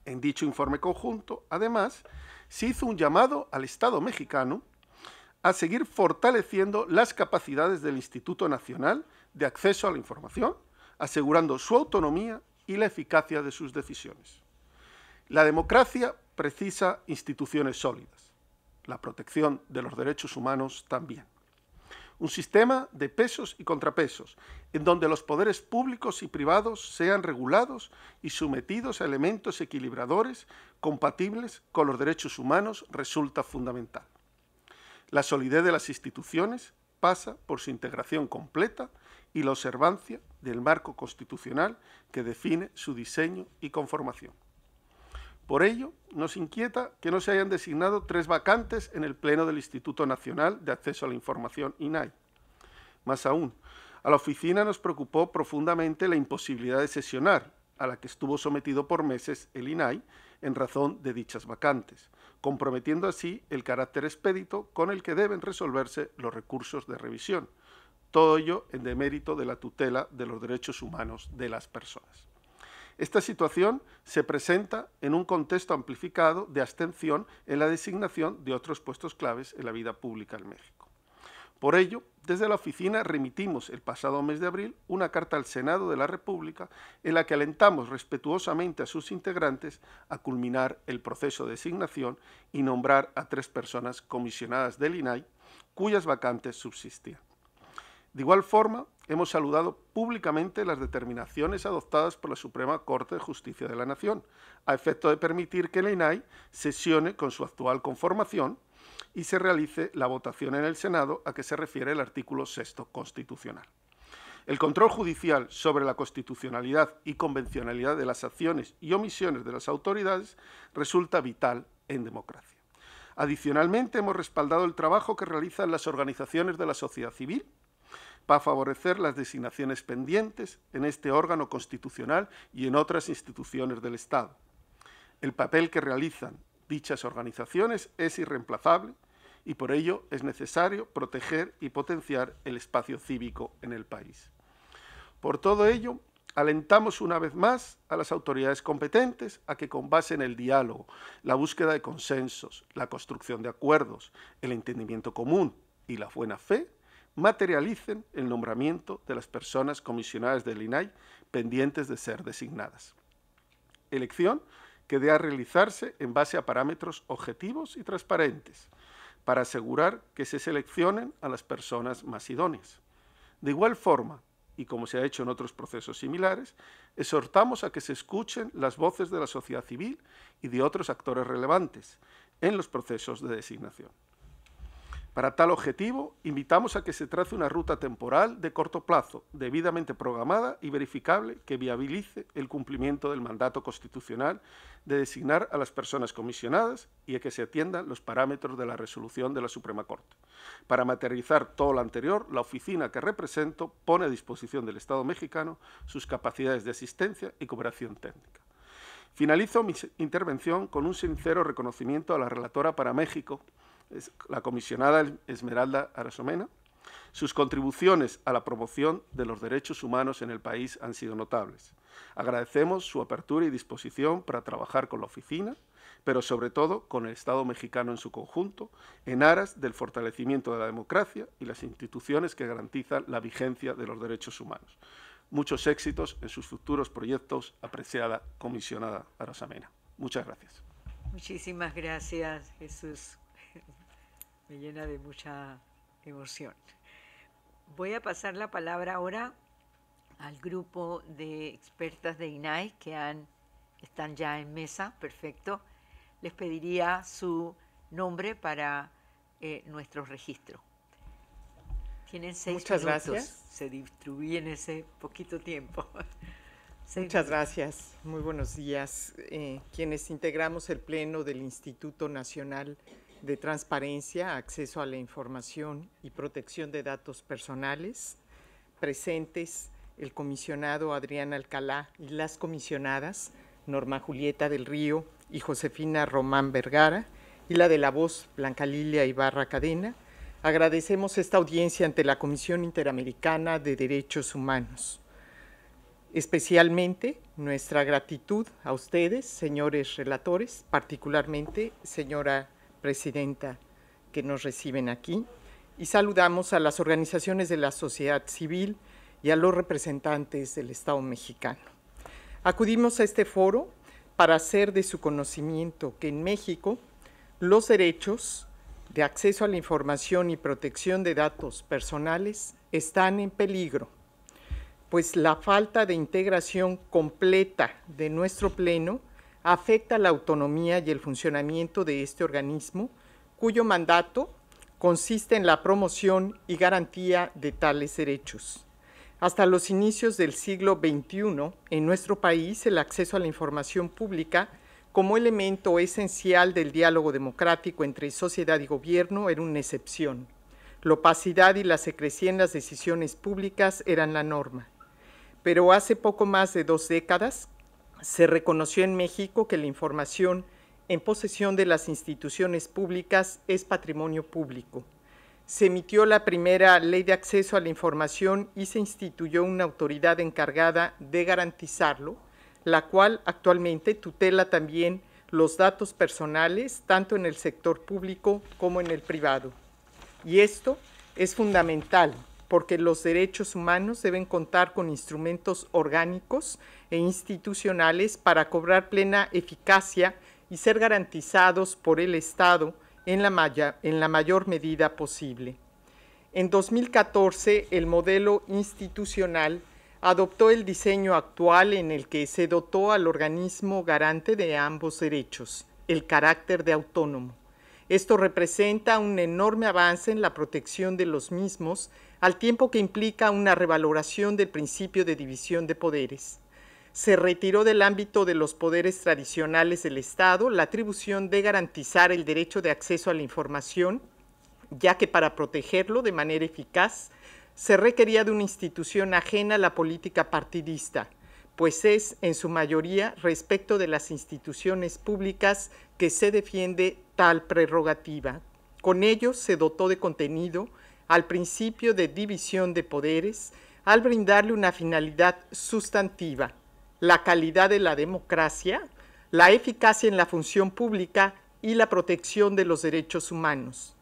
En dicho informe conjunto, además, se hizo un llamado al Estado mexicano a seguir fortaleciendo las capacidades del Instituto Nacional de Acceso a la Información, asegurando su autonomía y la eficacia de sus decisiones. La democracia precisa instituciones sólidas, la protección de los derechos humanos también un sistema de pesos y contrapesos, en donde los poderes públicos y privados sean regulados y sometidos a elementos equilibradores compatibles con los derechos humanos, resulta fundamental. La solidez de las instituciones pasa por su integración completa y la observancia del marco constitucional que define su diseño y conformación. Por ello, nos inquieta que no se hayan designado tres vacantes en el Pleno del Instituto Nacional de Acceso a la Información, INAI. Más aún, a la oficina nos preocupó profundamente la imposibilidad de sesionar, a la que estuvo sometido por meses el INAI en razón de dichas vacantes, comprometiendo así el carácter expedito con el que deben resolverse los recursos de revisión, todo ello en demérito de la tutela de los derechos humanos de las personas. Esta situación se presenta en un contexto amplificado de abstención en la designación de otros puestos claves en la vida pública en México. Por ello, desde la oficina remitimos el pasado mes de abril una carta al Senado de la República en la que alentamos respetuosamente a sus integrantes a culminar el proceso de designación y nombrar a tres personas comisionadas del INAI cuyas vacantes subsistían. De igual forma, hemos saludado públicamente las determinaciones adoptadas por la Suprema Corte de Justicia de la Nación, a efecto de permitir que la INAI sesione con su actual conformación y se realice la votación en el Senado a que se refiere el artículo sexto constitucional. El control judicial sobre la constitucionalidad y convencionalidad de las acciones y omisiones de las autoridades resulta vital en democracia. Adicionalmente, hemos respaldado el trabajo que realizan las organizaciones de la sociedad civil para favorecer las designaciones pendientes en este órgano constitucional y en otras instituciones del Estado. El papel que realizan dichas organizaciones es irreemplazable y por ello es necesario proteger y potenciar el espacio cívico en el país. Por todo ello, alentamos una vez más a las autoridades competentes a que con base en el diálogo, la búsqueda de consensos, la construcción de acuerdos, el entendimiento común y la buena fe, materialicen el nombramiento de las personas comisionadas del INAI pendientes de ser designadas. Elección que debe realizarse en base a parámetros objetivos y transparentes para asegurar que se seleccionen a las personas más idóneas. De igual forma, y como se ha hecho en otros procesos similares, exhortamos a que se escuchen las voces de la sociedad civil y de otros actores relevantes en los procesos de designación. Para tal objetivo, invitamos a que se trace una ruta temporal de corto plazo, debidamente programada y verificable, que viabilice el cumplimiento del mandato constitucional de designar a las personas comisionadas y a que se atiendan los parámetros de la resolución de la Suprema Corte. Para materializar todo lo anterior, la oficina que represento pone a disposición del Estado mexicano sus capacidades de asistencia y cooperación técnica. Finalizo mi intervención con un sincero reconocimiento a la relatora para México, la comisionada Esmeralda Arasomena, sus contribuciones a la promoción de los derechos humanos en el país han sido notables. Agradecemos su apertura y disposición para trabajar con la oficina, pero sobre todo con el Estado mexicano en su conjunto, en aras del fortalecimiento de la democracia y las instituciones que garantizan la vigencia de los derechos humanos. Muchos éxitos en sus futuros proyectos, apreciada comisionada Arasomena. Muchas gracias. Muchísimas gracias, Jesús me llena de mucha emoción. Voy a pasar la palabra ahora al grupo de expertas de INAI que han, están ya en mesa, perfecto. Les pediría su nombre para eh, nuestro registro. Tienen seis Muchas minutos. gracias. Se distribuye en ese poquito tiempo. Muchas gracias. Muy buenos días. Eh, quienes integramos el Pleno del Instituto Nacional de transparencia, acceso a la información y protección de datos personales. Presentes el comisionado Adrián Alcalá y las comisionadas Norma Julieta del Río y Josefina Román Vergara y la de la voz Blanca Lilia Ibarra Cadena. Agradecemos esta audiencia ante la Comisión Interamericana de Derechos Humanos. Especialmente nuestra gratitud a ustedes, señores relatores, particularmente señora presidenta, que nos reciben aquí, y saludamos a las organizaciones de la sociedad civil y a los representantes del Estado mexicano. Acudimos a este foro para hacer de su conocimiento que en México los derechos de acceso a la información y protección de datos personales están en peligro, pues la falta de integración completa de nuestro pleno afecta la autonomía y el funcionamiento de este organismo, cuyo mandato consiste en la promoción y garantía de tales derechos. Hasta los inicios del siglo XXI, en nuestro país el acceso a la información pública como elemento esencial del diálogo democrático entre sociedad y gobierno era una excepción. La opacidad y la secreción en las decisiones públicas eran la norma. Pero hace poco más de dos décadas, se reconoció en México que la información en posesión de las instituciones públicas es patrimonio público. Se emitió la primera ley de acceso a la información y se instituyó una autoridad encargada de garantizarlo, la cual actualmente tutela también los datos personales, tanto en el sector público como en el privado. Y esto es fundamental porque los derechos humanos deben contar con instrumentos orgánicos e institucionales para cobrar plena eficacia y ser garantizados por el Estado en la, en la mayor medida posible. En 2014, el modelo institucional adoptó el diseño actual en el que se dotó al organismo garante de ambos derechos, el carácter de autónomo. Esto representa un enorme avance en la protección de los mismos, al tiempo que implica una revaloración del principio de división de poderes se retiró del ámbito de los poderes tradicionales del Estado la atribución de garantizar el derecho de acceso a la información, ya que para protegerlo de manera eficaz se requería de una institución ajena a la política partidista, pues es en su mayoría respecto de las instituciones públicas que se defiende tal prerrogativa. Con ello se dotó de contenido al principio de división de poderes al brindarle una finalidad sustantiva la calidad de la democracia, la eficacia en la función pública y la protección de los derechos humanos.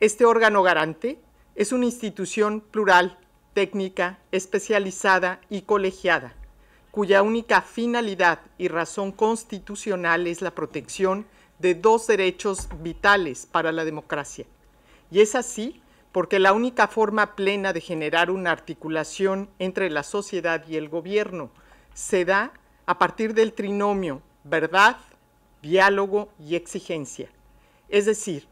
Este órgano garante es una institución plural, técnica, especializada y colegiada, cuya única finalidad y razón constitucional es la protección de dos derechos vitales para la democracia. Y es así porque la única forma plena de generar una articulación entre la sociedad y el gobierno, se da a partir del trinomio verdad, diálogo y exigencia. Es decir,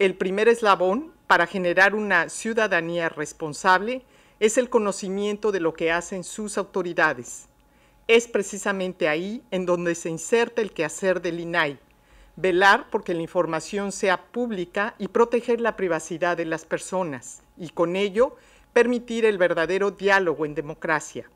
el primer eslabón para generar una ciudadanía responsable es el conocimiento de lo que hacen sus autoridades. Es precisamente ahí en donde se inserta el quehacer del INAI, velar porque la información sea pública y proteger la privacidad de las personas, y con ello permitir el verdadero diálogo en democracia.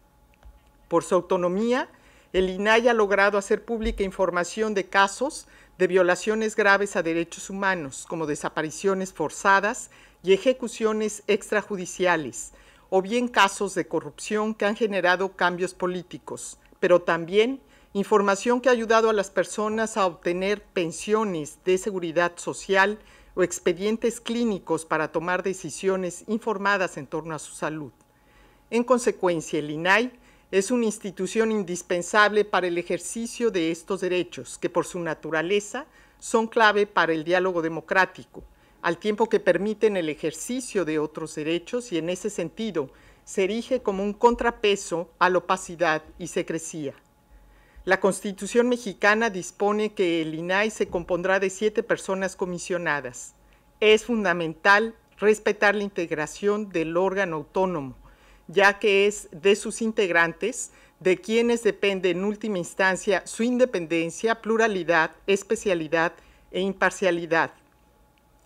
Por su autonomía, el INAI ha logrado hacer pública información de casos de violaciones graves a derechos humanos, como desapariciones forzadas y ejecuciones extrajudiciales, o bien casos de corrupción que han generado cambios políticos, pero también información que ha ayudado a las personas a obtener pensiones de seguridad social o expedientes clínicos para tomar decisiones informadas en torno a su salud. En consecuencia, el INAI es una institución indispensable para el ejercicio de estos derechos, que por su naturaleza son clave para el diálogo democrático, al tiempo que permiten el ejercicio de otros derechos y en ese sentido se erige como un contrapeso a la opacidad y secrecía. La Constitución mexicana dispone que el INAI se compondrá de siete personas comisionadas. Es fundamental respetar la integración del órgano autónomo, ya que es de sus integrantes de quienes depende en última instancia su independencia, pluralidad, especialidad e imparcialidad.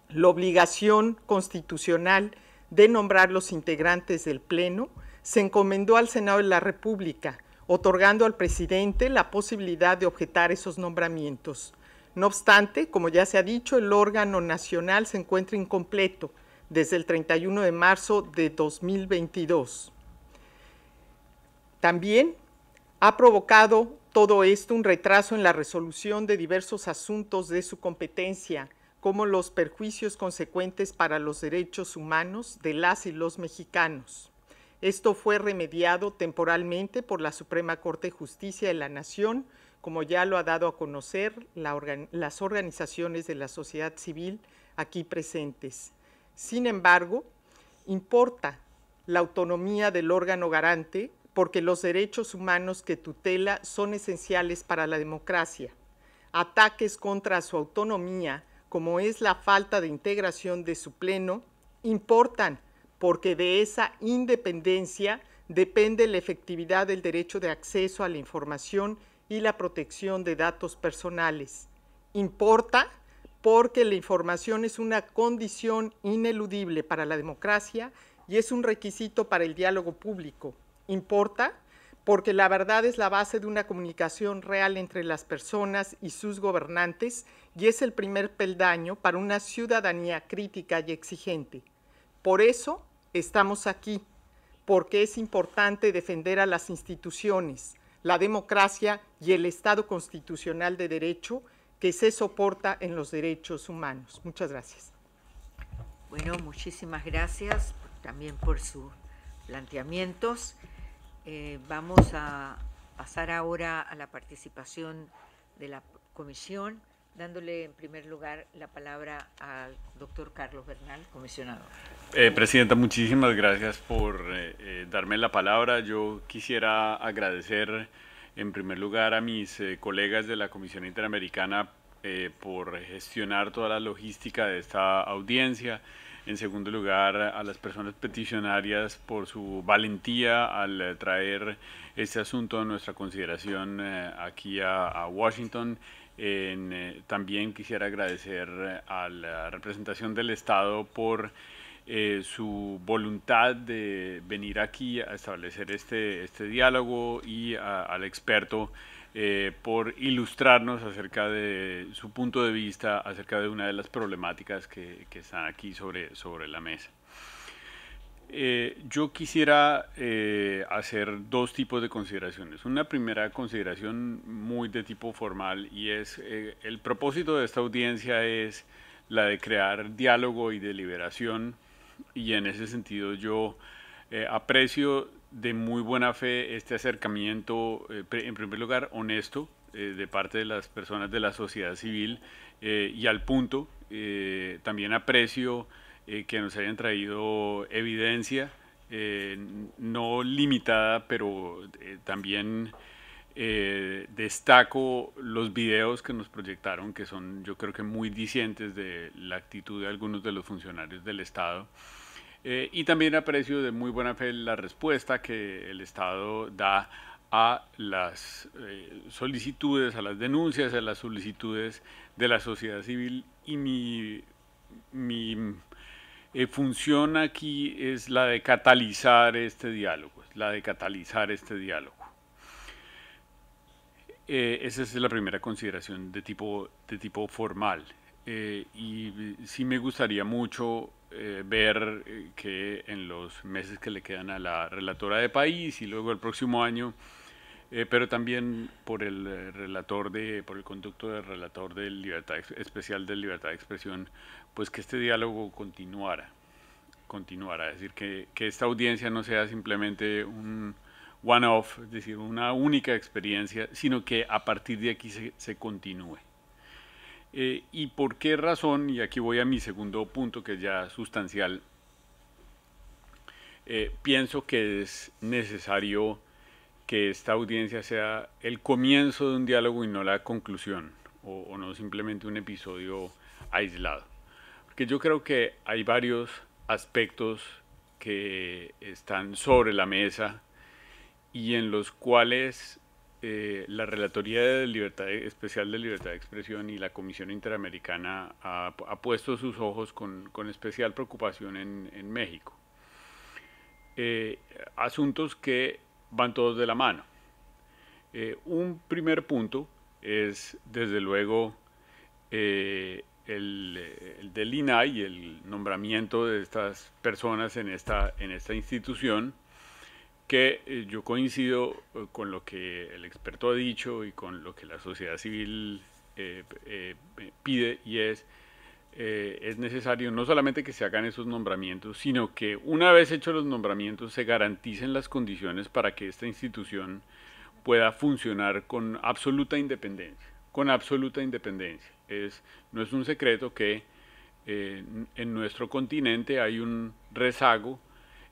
La obligación constitucional de nombrar los integrantes del Pleno se encomendó al Senado de la República, otorgando al presidente la posibilidad de objetar esos nombramientos. No obstante, como ya se ha dicho, el órgano nacional se encuentra incompleto desde el 31 de marzo de 2022. También ha provocado todo esto un retraso en la resolución de diversos asuntos de su competencia, como los perjuicios consecuentes para los derechos humanos de las y los mexicanos. Esto fue remediado temporalmente por la Suprema Corte de Justicia de la Nación, como ya lo ha dado a conocer las organizaciones de la sociedad civil aquí presentes. Sin embargo, importa la autonomía del órgano garante porque los derechos humanos que tutela son esenciales para la democracia. Ataques contra su autonomía, como es la falta de integración de su pleno, importan porque de esa independencia depende la efectividad del derecho de acceso a la información y la protección de datos personales. Importa porque la información es una condición ineludible para la democracia y es un requisito para el diálogo público importa porque la verdad es la base de una comunicación real entre las personas y sus gobernantes y es el primer peldaño para una ciudadanía crítica y exigente. Por eso estamos aquí, porque es importante defender a las instituciones, la democracia y el Estado constitucional de derecho que se soporta en los derechos humanos. Muchas gracias. Bueno, muchísimas gracias también por sus planteamientos. Eh, vamos a pasar ahora a la participación de la comisión, dándole en primer lugar la palabra al doctor Carlos Bernal, comisionado. Eh, presidenta, muchísimas gracias por eh, darme la palabra. Yo quisiera agradecer en primer lugar a mis colegas de la Comisión Interamericana por gestionar toda la logística de esta audiencia en segundo lugar, a las personas peticionarias por su valentía al eh, traer este asunto a nuestra consideración eh, aquí a, Washington. Eh, también quisiera agradecer a la representación del Estado por su voluntad de venir aquí a establecer este, este diálogo y al experto eh, por ilustrarnos acerca de su punto de vista, acerca de una de las problemáticas que, están aquí sobre, sobre la mesa. Eh, yo quisiera eh, hacer dos tipos de consideraciones. Una primera consideración muy de tipo formal y es el propósito de esta audiencia es la de crear diálogo y deliberación y en ese sentido yo aprecio de muy buena fe este acercamiento, eh, en primer lugar, honesto eh, de parte de las personas de la sociedad civil eh, y al punto, también aprecio que nos hayan traído evidencia, no limitada, pero también destaco los videos que nos proyectaron, que son yo creo que muy dicientes de la actitud de algunos de los funcionarios del Estado. Eh, y también aprecio de muy buena fe la respuesta que el Estado da a las eh, solicitudes, a las denuncias, a las solicitudes de la sociedad civil. Y mi, mi eh, función aquí es la de catalizar este diálogo, la de catalizar este diálogo. esa es la primera consideración de tipo, de tipo formal. y sí me gustaría mucho eh, ver eh, que en los meses que le quedan a la relatora de país y luego el próximo año, eh, pero también por el relator de, por el conducto del relator de libertad especial de libertad de expresión, pues que este diálogo continuara, continuara, es decir, que, esta audiencia no sea simplemente un one-off, es decir, una única experiencia, sino que a partir de aquí se continúe. Eh, ¿Y por qué razón? Y aquí voy a mi segundo punto, que es ya sustancial. Eh, pienso que es necesario que esta audiencia sea el comienzo de un diálogo y no la conclusión, o, o no simplemente un episodio aislado. Porque yo creo que hay varios aspectos que están sobre la mesa y en los cuales eh, la Relatoría de Especial de Libertad de Expresión y la Comisión Interamericana ha, puesto sus ojos con, especial preocupación en, México. Eh, asuntos que van todos de la mano. Eh, un primer punto es, desde luego, el, del INAI el nombramiento de estas personas en esta institución que eh, yo coincido eh, con lo que el experto ha dicho y con lo que la sociedad civil eh, pide y es, es necesario no solamente que se hagan esos nombramientos, sino que una vez hechos los nombramientos se garanticen las condiciones para que esta institución pueda funcionar con absoluta independencia, con absoluta independencia. Es, no es un secreto que en nuestro continente hay un rezago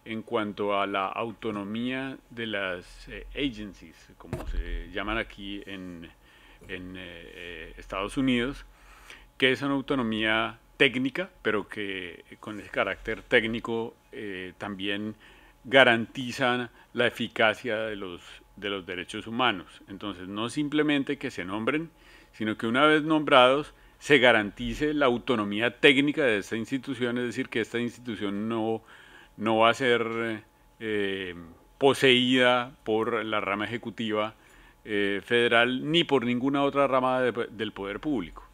en cuanto a la autonomía de las eh, agencies, como se llaman aquí en, eh, eh, Estados Unidos, que es una autonomía técnica, pero que con ese carácter técnico también garantizan la eficacia de los, de los derechos humanos. Entonces, no simplemente que se nombren, sino que una vez nombrados, se garantice la autonomía técnica de esta institución, es decir, que esta institución no no va a ser eh, poseída por la rama ejecutiva eh, federal ni por ninguna otra rama del poder público.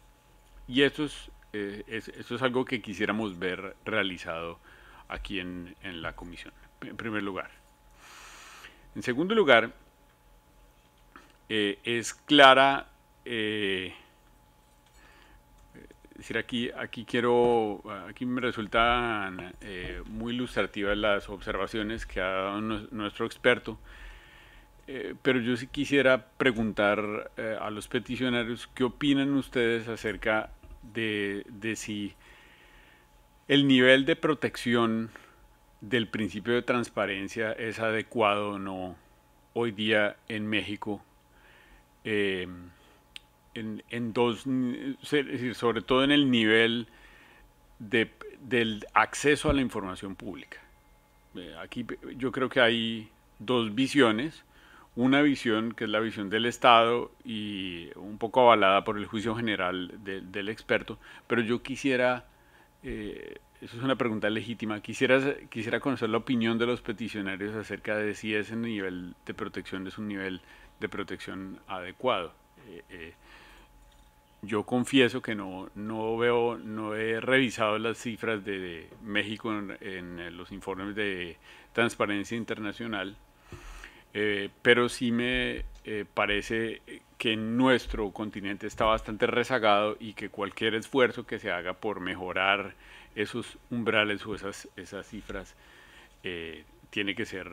Y eh, esto es, algo que quisiéramos ver realizado aquí en, la comisión, en primer lugar. En segundo lugar, es clara decir, aquí, aquí quiero, aquí me resultan eh, muy ilustrativas las observaciones que ha dado nuestro experto, eh, pero yo sí quisiera preguntar eh, a los peticionarios qué opinan ustedes acerca de, de si el nivel de protección del principio de transparencia es adecuado o no hoy día en México en, en dos, sobre todo en el nivel de, del acceso a la información pública. Eh, aquí yo creo que hay dos visiones. Una visión que es la visión del Estado y un poco avalada por el juicio general del experto, pero yo quisiera eh, eso es una pregunta legítima. Quisiera, quisiera conocer la opinión de los peticionarios acerca de si ese nivel de protección es un nivel de protección adecuado. Eh, yo confieso que no, no veo, no he revisado las cifras de, México en, eh, los informes de Transparencia Internacional, eh, pero sí me eh, parece que nuestro continente está bastante rezagado y que cualquier esfuerzo que se haga por mejorar esos umbrales o esas, esas cifras tiene que ser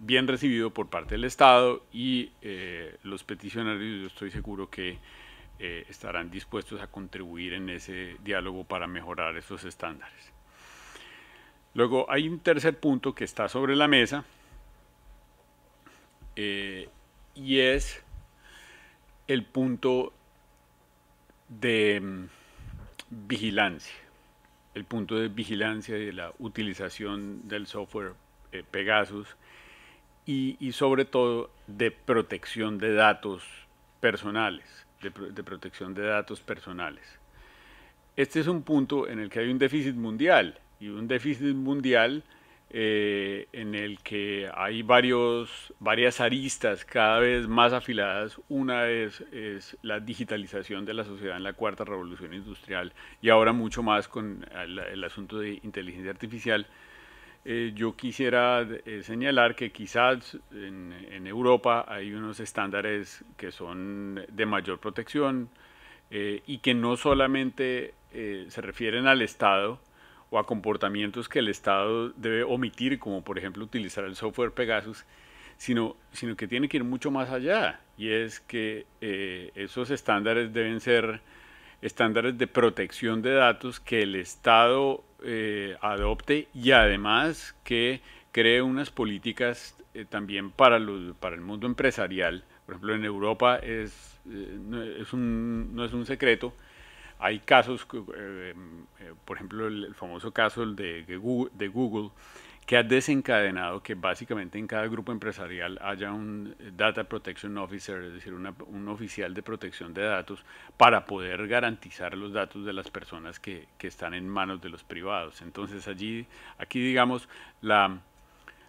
bien recibido por parte del Estado y los peticionarios yo estoy seguro que eh, estarán dispuestos a contribuir en ese diálogo para mejorar esos estándares. Luego hay un tercer punto que está sobre la mesa eh, y es el punto de mm, vigilancia, el punto de vigilancia de la utilización del software eh, Pegasus y sobre todo de protección de datos personales de, protección de datos personales. Este es un punto en el que hay un déficit mundial y un déficit mundial eh, en el que hay varios, varias aristas cada vez más afiladas. Una es, la digitalización de la sociedad en la cuarta revolución industrial y ahora mucho más con eh, el asunto de inteligencia artificial. Eh, yo quisiera eh, señalar que quizás en, Europa hay unos estándares que son de mayor protección eh, y que no solamente se refieren al Estado o a comportamientos que el Estado debe omitir, como por ejemplo utilizar el software Pegasus, sino, sino que tiene que ir mucho más allá. Y es que esos estándares deben ser estándares de protección de datos que el Estado eh, adopte y además que cree unas políticas eh, también para, los, para el mundo empresarial. Por ejemplo, en Europa es, eh, no, es un, secreto hay casos, por ejemplo, el, famoso caso de Google que ha desencadenado que básicamente en cada grupo empresarial haya un eh, Data Protection Officer, es decir, un oficial de protección de datos, para poder garantizar los datos de las personas que, están en manos de los privados. Entonces, allí, aquí digamos, la,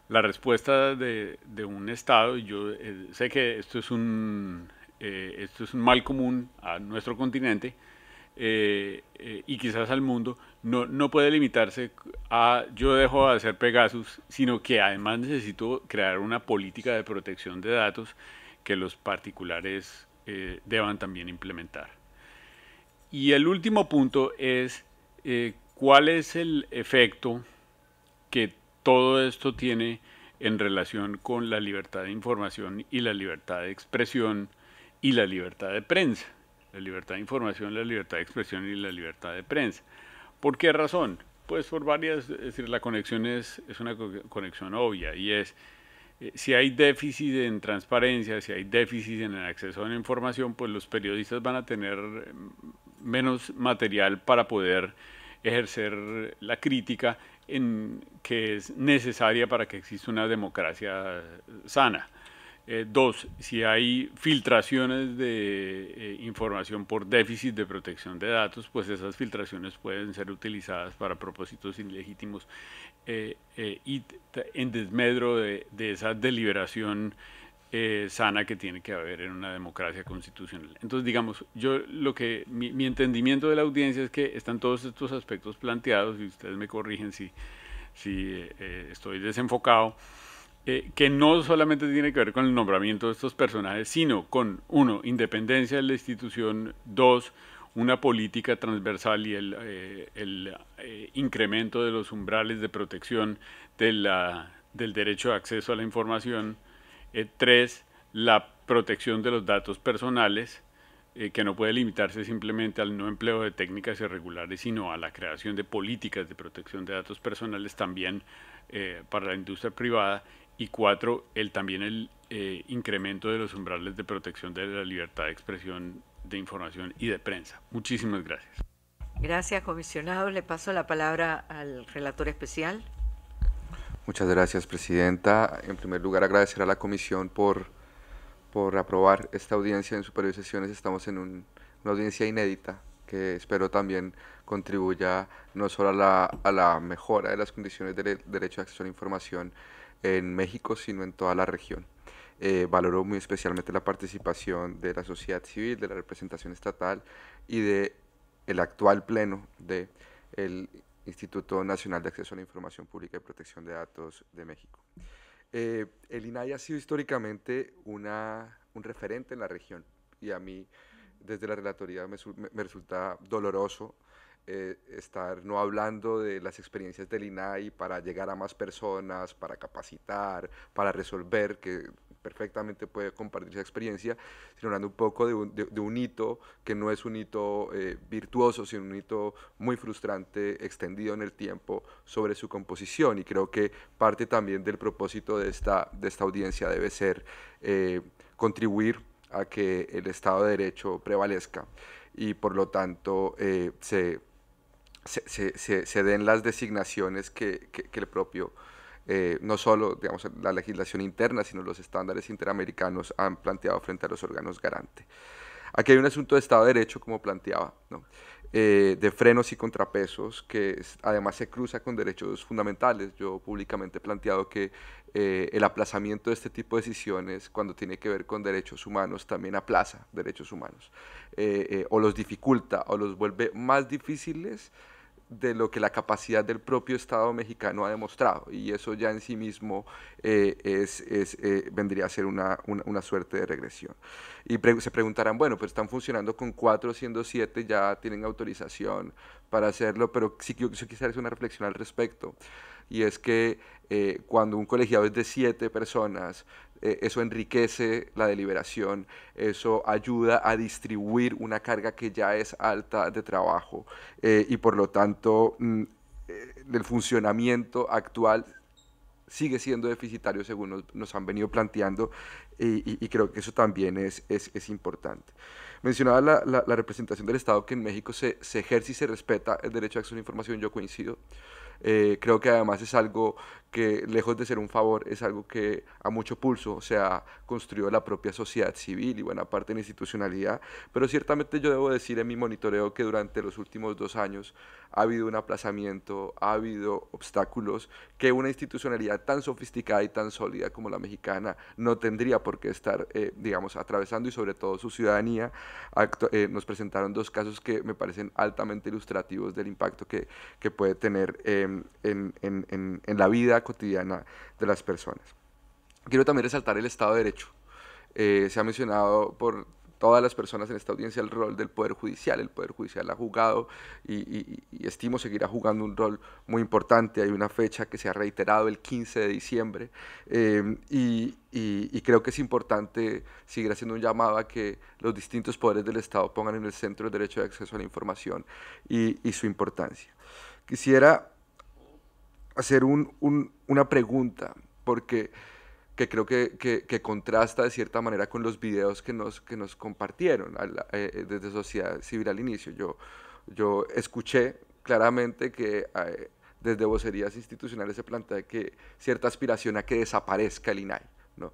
respuesta de, un Estado, y yo eh, sé que esto es eh, esto es un mal común a nuestro continente, eh, eh, y quizás al mundo, no, puede limitarse a yo dejo de hacer Pegasus, sino que además necesito crear una política de protección de datos que los particulares eh, deban también implementar. Y el último punto es cuál es el efecto que todo esto tiene en relación con la libertad de información y la libertad de expresión y la libertad de prensa la libertad de información, la libertad de expresión y la libertad de prensa. ¿Por qué razón? Pues por varias, es decir, la conexión es, una conexión obvia y es, eh, si hay déficit en transparencia, si hay déficit en el acceso a la información, pues los periodistas van a tener mm, menos material para poder ejercer la crítica que es necesaria para que exista una democracia sana. Eh, dos, si hay filtraciones de eh, información por déficit de protección de datos, pues esas filtraciones pueden ser utilizadas para propósitos ilegítimos eh, y en desmedro de, esa deliberación sana que tiene que haber en una democracia constitucional. Entonces, digamos, yo lo que mi, entendimiento de la audiencia es que están todos estos aspectos planteados y ustedes me corrigen si estoy desenfocado. Eh, que no solamente tiene que ver con el nombramiento de estos personajes, sino con, uno, independencia de la institución, dos, una política transversal y el, eh, eh, incremento de los umbrales de protección del derecho de acceso a la información, tres, la protección de los datos personales, que no puede limitarse simplemente al no empleo de técnicas irregulares, sino a la creación de políticas de protección de datos personales también para la industria privada y cuatro, el, también el eh, incremento de los umbrales de protección de la libertad de expresión, de información y de prensa. Muchísimas gracias. Gracias, comisionado. Le paso la palabra al relator especial. Muchas gracias, Presidenta. En primer lugar, agradecer a la Comisión por, por aprobar esta audiencia en superiores Sesiones. Estamos en una audiencia inédita que espero también contribuya no solo a la, a la mejora de las condiciones del derecho de acceso a la información, en México, sino en toda la región. Eh, valoró muy especialmente la participación de la sociedad civil, de la representación estatal y de el actual pleno del el Instituto Nacional de Acceso a la Información Pública y Protección de Datos de México. Eh, el INAI ha sido históricamente una, un referente en la región y a mí desde la relatoría me, me resulta doloroso eh, estar no hablando de las experiencias del INAI para llegar a más personas, para capacitar, para resolver, que perfectamente puede compartir esa experiencia, sino hablando un poco de un, hito que no es un hito eh, virtuoso, sino un hito muy frustrante, extendido en el tiempo sobre su composición. Y creo que parte también del propósito de esta, de esta audiencia debe ser eh, contribuir a que el Estado de Derecho prevalezca y por lo tanto se se, den las designaciones que, el propio, eh, no solo digamos, la legislación interna, sino los estándares interamericanos han planteado frente a los órganos garante. Aquí hay un asunto de Estado de Derecho, como planteaba. ¿no? Eh, de frenos y contrapesos que además se cruza con derechos fundamentales. Yo públicamente he planteado que eh, el aplazamiento de este tipo de decisiones cuando tiene que ver con derechos humanos también aplaza derechos humanos eh, o los dificulta o los vuelve más difíciles de lo que la capacidad del propio Estado mexicano ha demostrado. Y eso ya en sí mismo eh, eh, vendría a ser una, suerte de regresión. Y se preguntarán, bueno, pues están funcionando con cuatro, siendo siete, ya tienen autorización para hacerlo, pero sí que quisiera hacer una reflexión al respecto. Y es que eh, cuando un colegiado es de siete personas, eh, eso enriquece la deliberación, eso ayuda a distribuir una carga que ya es alta de trabajo eh, y por lo tanto mm, eh, el funcionamiento actual sigue siendo deficitario según nos, han venido planteando y, creo que eso también es, es, importante. Mencionaba la, representación del Estado que en México se, ejerce y se respeta el derecho a acceso a la información, yo coincido. creo que además es algo que lejos de ser un favor es algo que a mucho pulso se ha construido la propia sociedad civil y buena parte de la institucionalidad, pero ciertamente yo debo decir en mi monitoreo que durante los últimos dos años ha habido un aplazamiento, ha habido obstáculos que una institucionalidad tan sofisticada y tan sólida como la mexicana no tendría por qué estar, eh, digamos, atravesando y sobre todo su ciudadanía. Eh, nos presentaron dos casos que me parecen altamente ilustrativos del impacto que, puede tener em, en la vida cotidiana de las personas. Quiero también resaltar el Estado de Derecho. Eh, se ha mencionado por todas las personas en esta audiencia el rol del Poder Judicial. El Poder Judicial ha jugado y, estimo seguirá jugando un rol muy importante. Hay una fecha que se ha reiterado el 15 de diciembre eh, y, y, creo que es importante seguir haciendo un llamado a que los distintos poderes del Estado pongan en el centro el derecho de acceso a la información y, su importancia. Quisiera hacer una pregunta, porque que creo que, que, contrasta de cierta manera con los videos que nos, que nos compartieron eh, eh, desde Sociedad Civil al inicio. Yo, yo escuché claramente que eh, desde vocerías institucionales se plantea que cierta aspiración a que desaparezca el INAI. ¿no?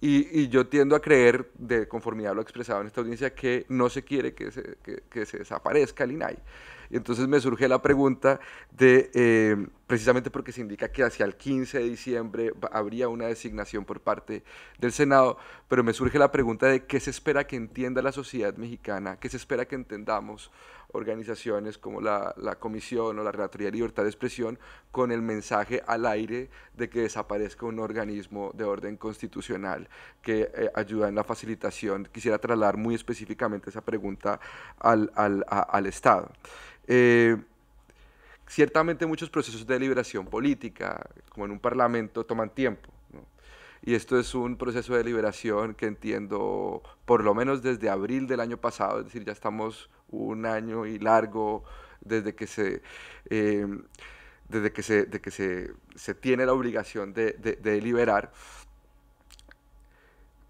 Y, yo tiendo a creer, de conformidad a lo expresado en esta audiencia, que no se quiere que se, desaparezca el INAI. Y entonces me surge la pregunta de, eh, precisamente porque se indica que hacia el 15 de diciembre habría una designación por parte del Senado, pero me surge la pregunta de qué se espera que entienda la sociedad mexicana, qué se espera que entendamos organizaciones como la, Comisión o la Relatoría de Libertad de Expresión con el mensaje al aire de que desaparezca un organismo de orden constitucional que eh, ayuda en la facilitación. Quisiera trasladar muy específicamente esa pregunta al, Estado. Eh, ciertamente muchos procesos de deliberación política, como en un parlamento, toman tiempo y esto es un proceso de liberación que entiendo por lo menos desde abril del año pasado, es decir, ya estamos un año y largo desde que se... Em, desde que, que se, tiene la obligación de, de, liberar,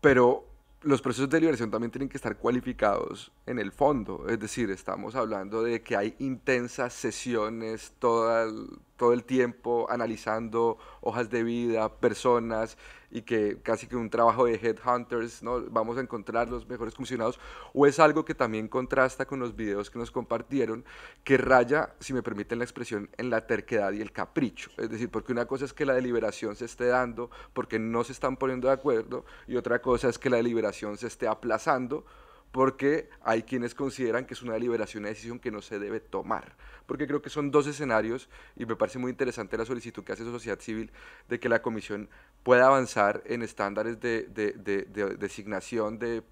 pero los procesos de liberación también tienen que estar cualificados en el fondo, es decir, estamos hablando de que hay intensas sesiones todas todo el tiempo analizando hojas de vida, personas y que casi que un trabajo de headhunters, ¿no? Vamos a encontrar los mejores comisionados o es algo que también contrasta con los videos que nos compartieron que raya, si me permiten la expresión, en la terquedad y el capricho, es decir, porque una cosa es que la deliberación se esté dando porque no se están poniendo de acuerdo y otra cosa es que la deliberación se esté aplazando porque hay quienes consideran que es una deliberación, una decisión que no se debe tomar, porque creo que son dos escenarios y me parece muy interesante la solicitud que hace sociedad civil de que la comisión pueda avanzar en estándares de, de designación de,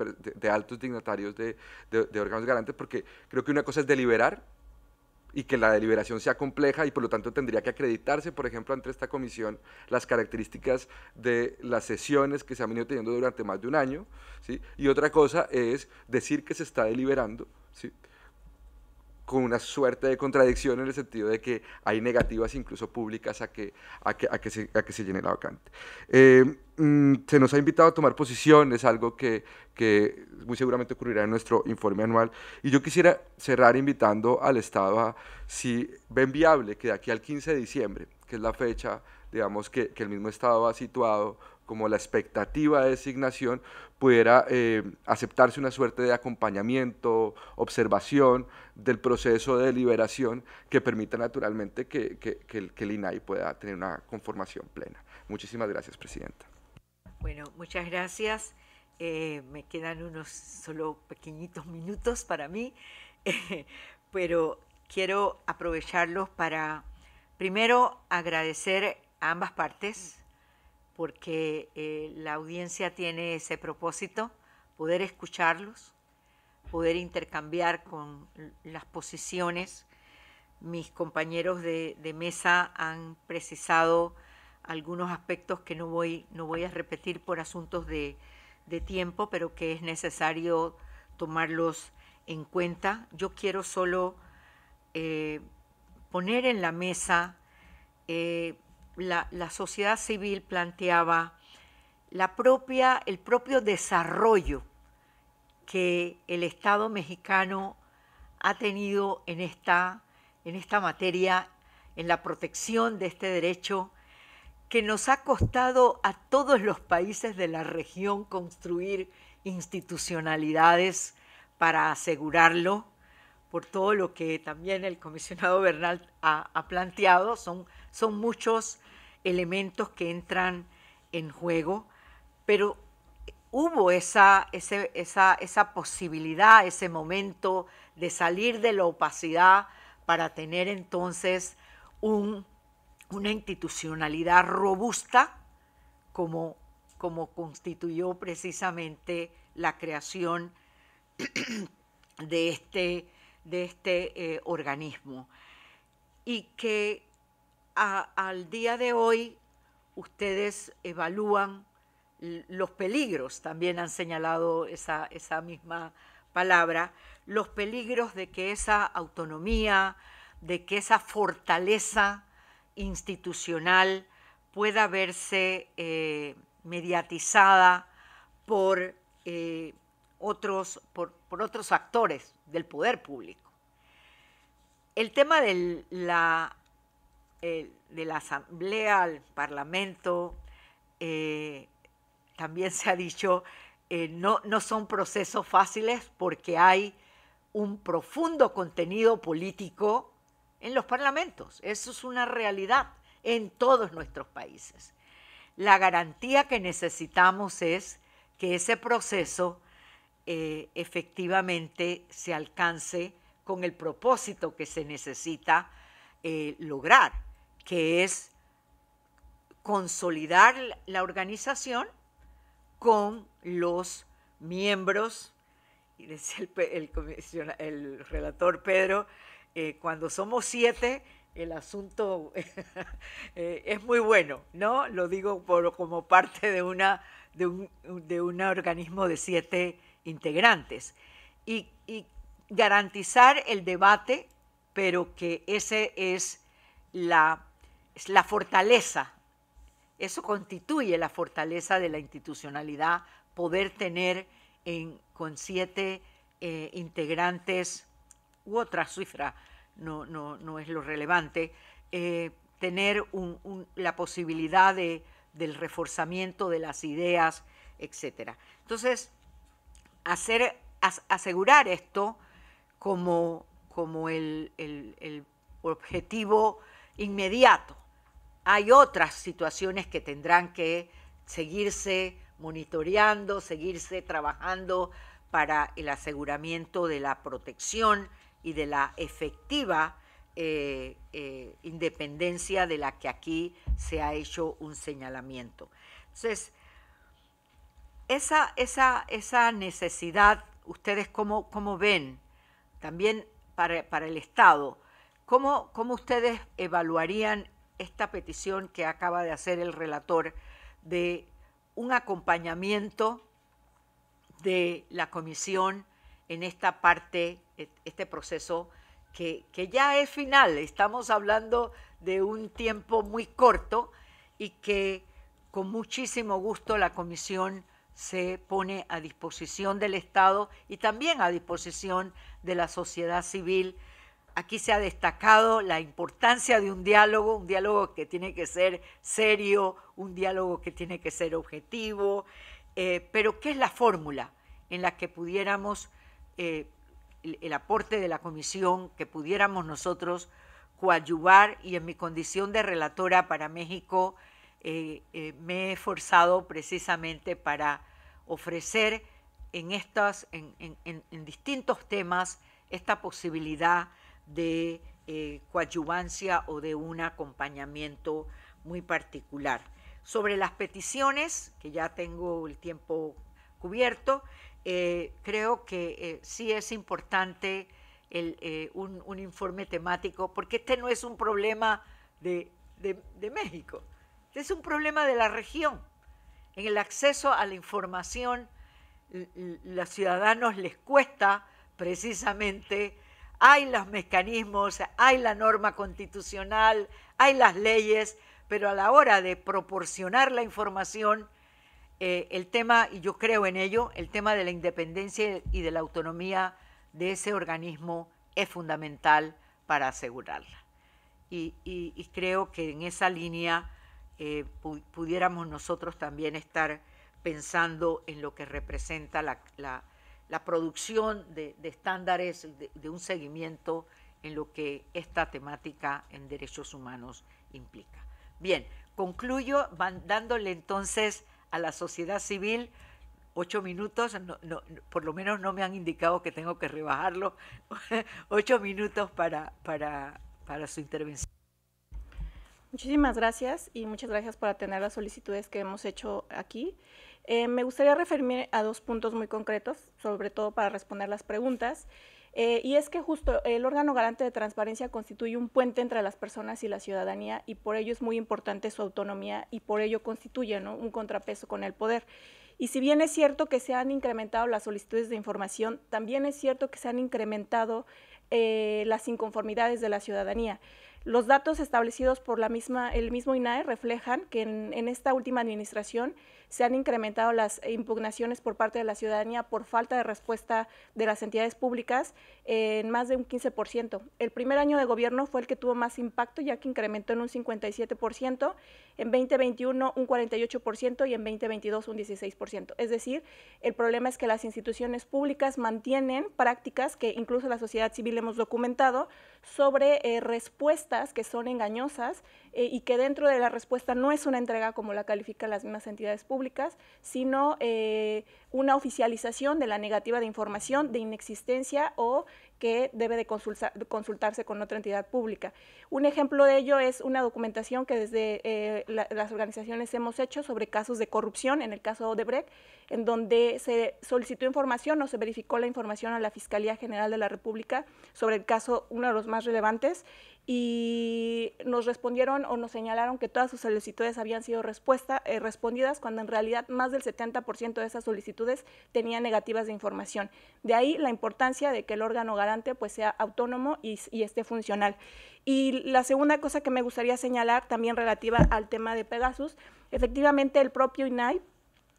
altos dignatarios de, órganos garantes, porque creo que una cosa es deliberar y que la deliberación sea compleja y por lo tanto tendría que acreditarse, por ejemplo, ante esta comisión las características de las sesiones que se han venido teniendo durante más de un año. ¿sí? Y otra cosa es decir que se está deliberando. ¿sí? con una suerte de contradicción en el sentido de que hay negativas incluso públicas a que, que, a que, se, a llene la vacante. Eh, mm, se nos ha invitado a tomar posiciones, algo que, muy seguramente ocurrirá en nuestro informe anual. Y yo quisiera cerrar invitando al Estado a, si ven viable, que de aquí al 15 de diciembre, que es la fecha, digamos, que, que el mismo Estado ha situado como la expectativa de designación, pudiera eh, aceptarse una suerte de acompañamiento, observación del proceso de deliberación que permita naturalmente que, que, el, INAI pueda tener una conformación plena. Muchísimas gracias, Presidenta. Bueno, muchas gracias. Eh, me quedan unos solo pequeñitos minutos para mí, pero quiero aprovecharlos para primero agradecer a ambas partes porque eh, la audiencia tiene ese propósito, poder escucharlos, poder intercambiar con las posiciones. Mis compañeros de, mesa han precisado algunos aspectos que no voy, no voy a repetir por asuntos de, tiempo, pero que es necesario tomarlos en cuenta. Yo quiero solo eh, poner en la mesa eh, la, sociedad civil planteaba la propia, el propio desarrollo que el Estado mexicano ha tenido en esta, en esta materia, en la protección de este derecho, que nos ha costado a todos los países de la región construir institucionalidades para asegurarlo, por todo lo que también el comisionado Bernal ha, ha planteado. Son, son muchos elementos que entran en juego, pero hubo esa, esa, posibilidad, ese momento de salir de la opacidad para tener entonces una institucionalidad robusta como, como constituyó precisamente la creación de este, de este eh, organismo. Y que al día de hoy ustedes evalúan los peligros, también han señalado esa, misma palabra, los peligros de que esa autonomía, de que esa fortaleza institucional pueda verse eh, mediatizada por, eh, otros, por, otros actores del poder público. El tema de la eh, de la Asamblea al Parlamento, eh, también se ha dicho, eh, no, son procesos fáciles porque hay un profundo contenido político en los parlamentos. Eso es una realidad en todos nuestros países. La garantía que necesitamos es que ese proceso efectivamente se alcance con el propósito que se necesita lograr que es consolidar la organización con los miembros, y decía el, el, relator Pedro, eh, cuando somos siete, el asunto eh, es muy bueno, ¿no? Lo digo por, como parte de, una, de, un, de organismo de siete integrantes. Y, y, garantizar el debate, pero que ese es la es la fortaleza. Eso constituye la fortaleza de la institucionalidad, poder tener con siete eh, integrantes u otra cifra, no, no, es lo relevante, eh, tener la posibilidad del reforzamiento de las ideas, etc. Entonces, hacer, asegurar esto como, como el objetivo inmediato hay otras situaciones que tendrán que seguirse monitoreando, seguirse trabajando para el aseguramiento de la protección y de la efectiva eh, eh, independencia de la que aquí se ha hecho un señalamiento. Entonces, esa, esa, esa necesidad, ustedes cómo, ven, también para, el Estado, ¿cómo, cómo ustedes evaluarían esta petición que acaba de hacer el relator de un acompañamiento de la comisión en esta parte, este proceso que, ya es final. Estamos hablando de un tiempo muy corto y que con muchísimo gusto la comisión se pone a disposición del Estado y también a disposición de la sociedad civil Aquí se ha destacado la importancia de un diálogo, un diálogo que tiene que ser serio, un diálogo que tiene que ser objetivo, eh, pero ¿qué es la fórmula en la que pudiéramos, eh, el, aporte de la comisión, que pudiéramos nosotros coadyuvar y en mi condición de relatora para México eh, me he esforzado precisamente para ofrecer en, estas, en distintos temas esta posibilidad de eh, coadyuvancia o de un acompañamiento muy particular. Sobre las peticiones, que ya tengo el tiempo cubierto, eh, creo que eh, sí es importante un, informe temático, porque este no es un problema de, México, es un problema de la región. En el acceso a la información, los ciudadanos les cuesta precisamente hay los mecanismos, hay la norma constitucional, hay las leyes, pero a la hora de proporcionar la información, eh, el tema, y yo creo en ello, el tema de la independencia y de la autonomía de ese organismo es fundamental para asegurarla. Y, creo que en esa línea eh, pudiéramos nosotros también estar pensando en lo que representa la, la la producción de, estándares de, un seguimiento en lo que esta temática en derechos humanos implica. Bien, concluyo dándole entonces a la sociedad civil ocho minutos, por lo menos no me han indicado que tengo que rebajarlo, ocho minutos para, para, para su intervención. Muchísimas gracias y muchas gracias por atender las solicitudes que hemos hecho aquí. Eh, me gustaría referirme a dos puntos muy concretos, sobre todo para responder las preguntas. Eh, y es que justo el órgano garante de transparencia constituye un puente entre las personas y la ciudadanía y por ello es muy importante su autonomía y por ello constituye un contrapeso con el poder. Y si bien es cierto que se han incrementado las solicitudes de información, también es cierto que se han incrementado eh, las inconformidades de la ciudadanía. Los datos establecidos por la misma, el mismo INAE reflejan que en esta última administración se han incrementado las impugnaciones por parte de la ciudadanía por falta de respuesta de las entidades públicas en más de un 15%. El primer año de gobierno fue el que tuvo más impacto, ya que incrementó en un 57%, en 2021 un 48% y en 2022 un 16%. Es decir, el problema es que las instituciones públicas mantienen prácticas que incluso la sociedad civil hemos documentado sobre eh, respuestas que son engañosas eh, y que dentro de la respuesta no es una entrega como la califican las mismas entidades públicas sino eh, una oficialización de la negativa de información, de inexistencia o que debe de consultar consultarse con otra entidad pública. Un ejemplo de ello es una documentación que desde eh, las organizaciones hemos hecho sobre casos de corrupción, en el caso Odebrecht, en donde se solicitó información o se verificó la información a la Fiscalía General de la República sobre el caso, uno de los más relevantes, y nos respondieron o nos señalaron que todas sus solicitudes habían sido eh, respondidas cuando en realidad más del 70% de esas solicitudes tenían negativas de información. De ahí la importancia de que el órgano garante pues, sea autónomo y, y esté funcional. Y la segunda cosa que me gustaría señalar, también relativa al tema de Pegasus, efectivamente el propio INAI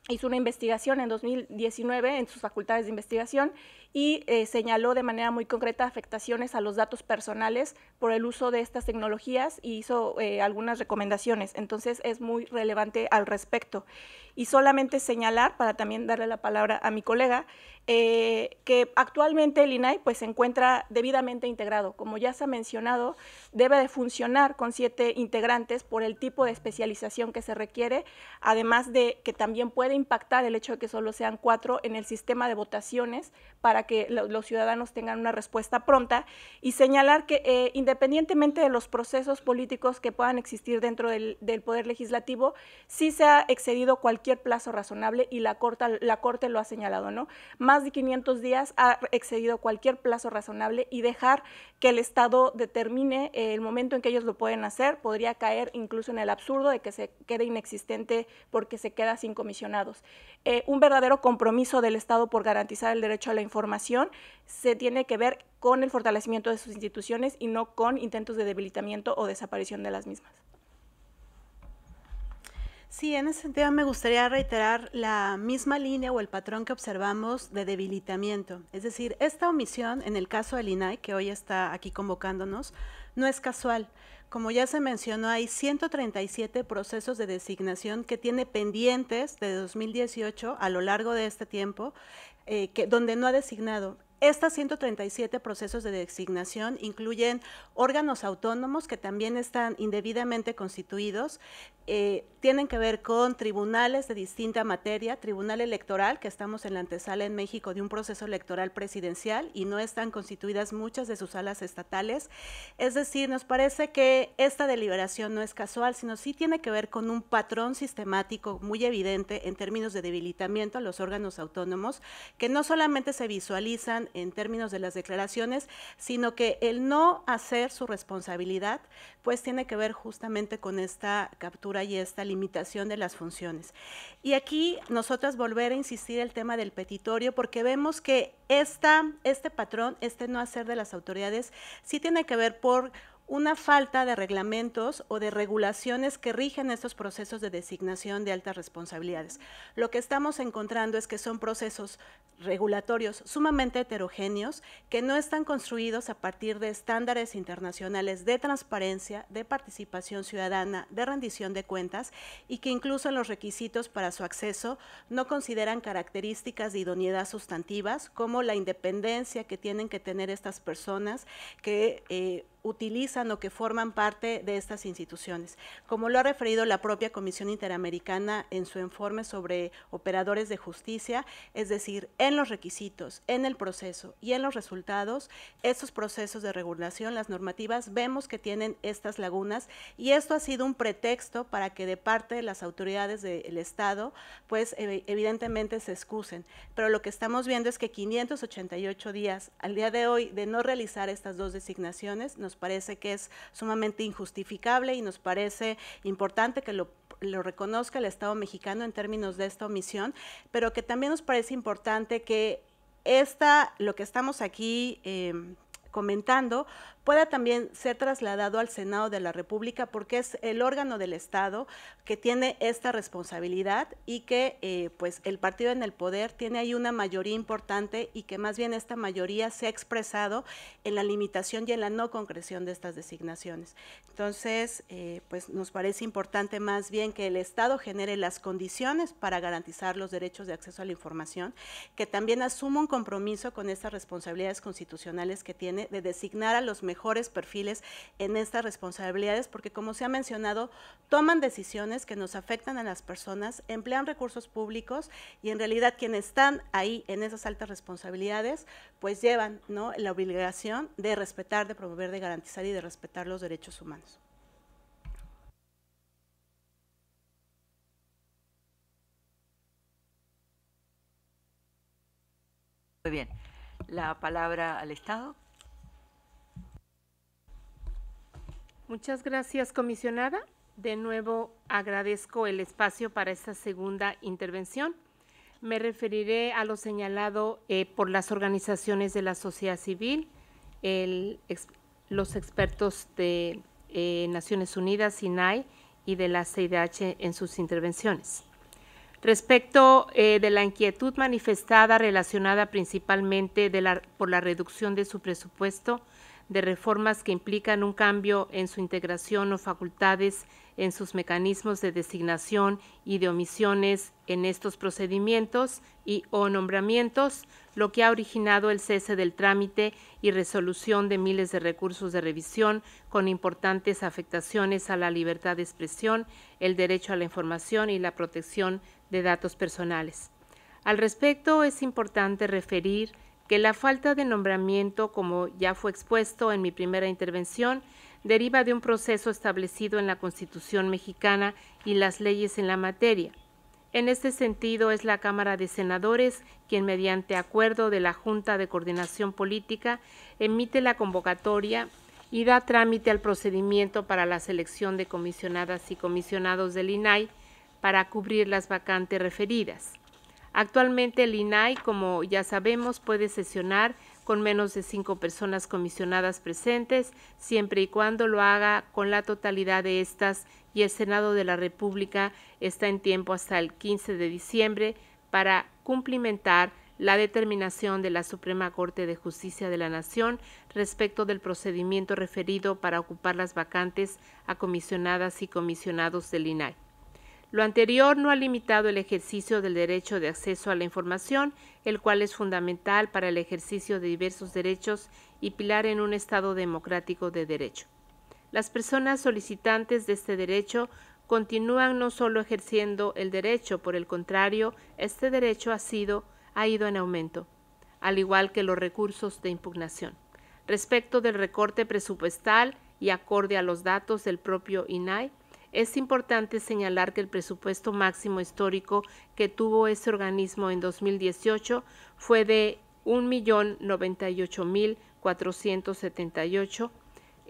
hizo una investigación en 2019 en sus facultades de investigación y eh, señaló de manera muy concreta afectaciones a los datos personales por el uso de estas tecnologías y hizo eh, algunas recomendaciones. Entonces es muy relevante al respecto. Y solamente señalar, para también darle la palabra a mi colega, eh, que actualmente el INAI pues, se encuentra debidamente integrado. Como ya se ha mencionado, debe de funcionar con siete integrantes por el tipo de especialización que se requiere, además de que también puede impactar el hecho de que solo sean cuatro en el sistema de votaciones para que los ciudadanos tengan una respuesta pronta y señalar que eh, independientemente de los procesos políticos que puedan existir dentro del, Poder Legislativo, sí se ha excedido cualquier plazo razonable y la, corta, la Corte lo ha señalado, ¿no? Más de 500 días ha excedido cualquier plazo razonable y dejar que el Estado determine eh, el momento en que ellos lo pueden hacer podría caer incluso en el absurdo de que se quede inexistente porque se queda sin comisionados. Eh, un verdadero compromiso del Estado por garantizar el derecho a la información se tiene que ver con el fortalecimiento de sus instituciones y no con intentos de debilitamiento o desaparición de las mismas. Sí, en ese sentido me gustaría reiterar la misma línea o el patrón que observamos de debilitamiento. Es decir, esta omisión, en el caso del INAI, que hoy está aquí convocándonos, no es casual. Como ya se mencionó, hay 137 procesos de designación que tiene pendientes de 2018 a lo largo de este tiempo eh, donde no ha designado estas 137 procesos de designación incluyen órganos autónomos que también están indebidamente constituidos, eh, tienen que ver con tribunales de distinta materia, tribunal electoral, que estamos en la antesala en México de un proceso electoral presidencial y no están constituidas muchas de sus salas estatales. Es decir, nos parece que esta deliberación no es casual, sino sí tiene que ver con un patrón sistemático muy evidente en términos de debilitamiento a los órganos autónomos, que no solamente se visualizan en términos de las declaraciones, sino que el no hacer su responsabilidad, pues tiene que ver justamente con esta captura y esta limitación de las funciones. Y aquí nosotras volver a insistir el tema del petitorio, porque vemos que este patrón, este no hacer de las autoridades, sí tiene que ver por una falta de reglamentos o de regulaciones que rigen estos procesos de designación de altas responsabilidades. Lo que estamos encontrando es que son procesos regulatorios sumamente heterogéneos que no están construidos a partir de estándares internacionales de transparencia, de participación ciudadana, de rendición de cuentas y que incluso los requisitos para su acceso no consideran características de idoneidad sustantivas como la independencia que tienen que tener estas personas que eh, utilizan o que forman parte de estas instituciones. Como lo ha referido la propia Comisión Interamericana en su informe sobre operadores de justicia, es decir, en los requisitos, en el proceso y en los resultados, estos procesos de regulación, las normativas, vemos que tienen estas lagunas y esto ha sido un pretexto para que de parte de las autoridades del Estado, pues eh, evidentemente se excusen. Pero lo que estamos viendo es que 588 días al día de hoy de no realizar estas dos designaciones nos parece que es sumamente injustificable y nos parece importante que lo lo reconozca el Estado mexicano en términos de esta omisión, pero que también nos parece importante que esta, lo que estamos aquí em, comentando, pueda también ser trasladado al Senado de la República porque es el órgano del Estado que tiene esta responsabilidad y que eh, pues el partido en el poder tiene ahí una mayoría importante y que más bien esta mayoría se ha expresado en la limitación y en la no concreción de estas designaciones. Entonces, eh, pues nos parece importante más bien que el Estado genere las condiciones para garantizar los derechos de acceso a la información, que también asuma un compromiso con estas responsabilidades constitucionales que tiene designar a los mejores perfiles en estas responsabilidades, porque como se ha mencionado, toman decisiones que nos afectan a las personas, emplean recursos públicos y en realidad quienes están ahí en esas altas responsabilidades, pues llevan ¿no? la obligación de respetar, de promover, de garantizar y de respetar los derechos humanos. Muy bien. La palabra al Estado. Muchas gracias, comisionada. De nuevo agradezco el espacio para esta segunda intervención. Me referiré a lo señalado eh, por las organizaciones de la sociedad civil, los expertos de eh, Naciones Unidas, SINAI y de la CIDH en sus intervenciones. Respecto eh, de la inquietud manifestada relacionada principalmente por la reducción de su presupuesto, de reformas que implican un cambio en su integración o facultades en sus mecanismos de designación y de omisiones en estos procedimientos y o nombramientos, lo que ha originado el cese del trámite y resolución de miles de recursos de revisión con importantes afectaciones a la libertad de expresión, el derecho a la información y la protección de datos personales. Al respecto, es importante referir que la falta de nombramiento, como ya fue expuesto en mi primera intervención, deriva de un proceso establecido en la Constitución mexicana y las leyes en la materia. En este sentido, es la Cámara de Senadores quien, mediante acuerdo de la Junta de Coordinación Política, emite la convocatoria y da trámite al procedimiento para la selección de comisionadas y comisionados del INAI para cubrir las vacantes referidas. Actualmente el INAI, como ya sabemos, puede sesionar con menos de cinco personas comisionadas presentes, siempre y cuando lo haga con la totalidad de estas y el Senado de la República está en tiempo hasta el 15 de diciembre para cumplimentar la determinación de la Suprema Corte de Justicia de la Nación respecto del procedimiento referido para ocupar las vacantes a comisionadas y comisionados del INAI. Lo anterior no ha limitado el ejercicio del derecho de acceso a la información, el cual es fundamental para el ejercicio de diversos derechos y pilar en un Estado democrático de derecho. Las personas solicitantes de este derecho continúan no solo ejerciendo el derecho, por el contrario, este derecho ha sido ha ido en aumento, al igual que los recursos de impugnación. Respecto del recorte presupuestal y acorde a los datos del propio INAI, es importante señalar que el presupuesto máximo histórico que tuvo ese organismo en 2018 fue de 1.098.478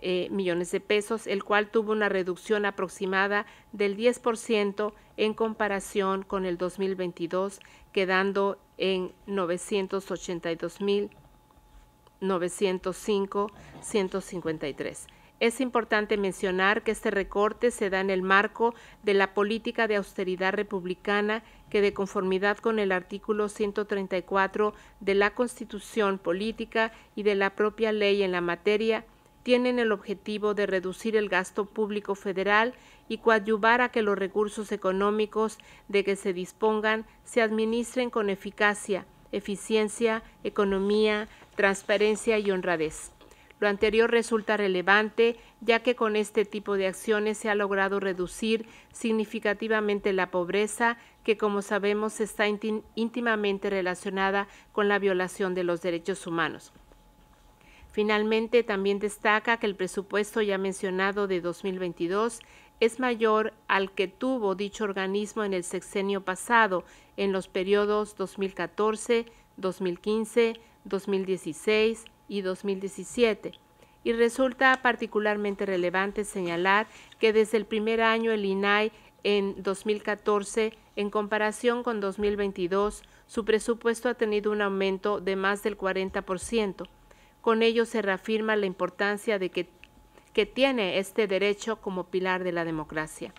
eh, millones de pesos, el cual tuvo una reducción aproximada del 10% en comparación con el 2022, quedando en 982.905.153. Es importante mencionar que este recorte se da en el marco de la política de austeridad republicana que de conformidad con el artículo 134 de la Constitución Política y de la propia ley en la materia, tienen el objetivo de reducir el gasto público federal y coadyuvar a que los recursos económicos de que se dispongan se administren con eficacia, eficiencia, economía, transparencia y honradez. Lo anterior resulta relevante ya que con este tipo de acciones se ha logrado reducir significativamente la pobreza que como sabemos está íntimamente relacionada con la violación de los derechos humanos. Finalmente, también destaca que el presupuesto ya mencionado de 2022 es mayor al que tuvo dicho organismo en el sexenio pasado, en los periodos 2014, 2015, 2016, y 2017. Y resulta particularmente relevante señalar que desde el primer año el INAI en 2014, en comparación con 2022, su presupuesto ha tenido un aumento de más del 40%. Con ello se reafirma la importancia de que, que tiene este derecho como pilar de la democracia.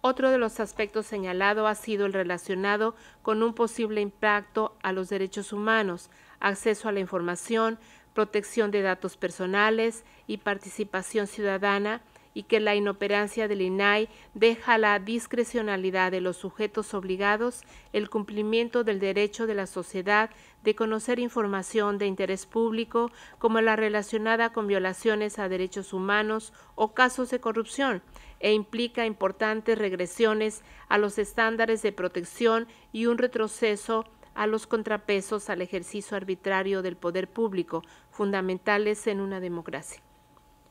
Otro de los aspectos señalado ha sido el relacionado con un posible impacto a los derechos humanos, acceso a la información, protección de datos personales y participación ciudadana y que la inoperancia del INAI deja la discrecionalidad de los sujetos obligados el cumplimiento del derecho de la sociedad de conocer información de interés público como la relacionada con violaciones a derechos humanos o casos de corrupción e implica importantes regresiones a los estándares de protección y un retroceso a los contrapesos al ejercicio arbitrario del poder público, fundamentales en una democracia.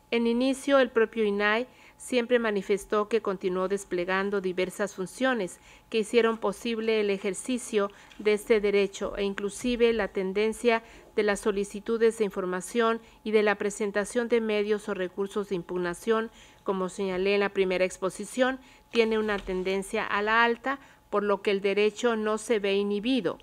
En inicio, el propio INAI siempre manifestó que continuó desplegando diversas funciones que hicieron posible el ejercicio de este derecho e inclusive la tendencia de las solicitudes de información y de la presentación de medios o recursos de impugnación, como señalé en la primera exposición, tiene una tendencia a la alta, por lo que el derecho no se ve inhibido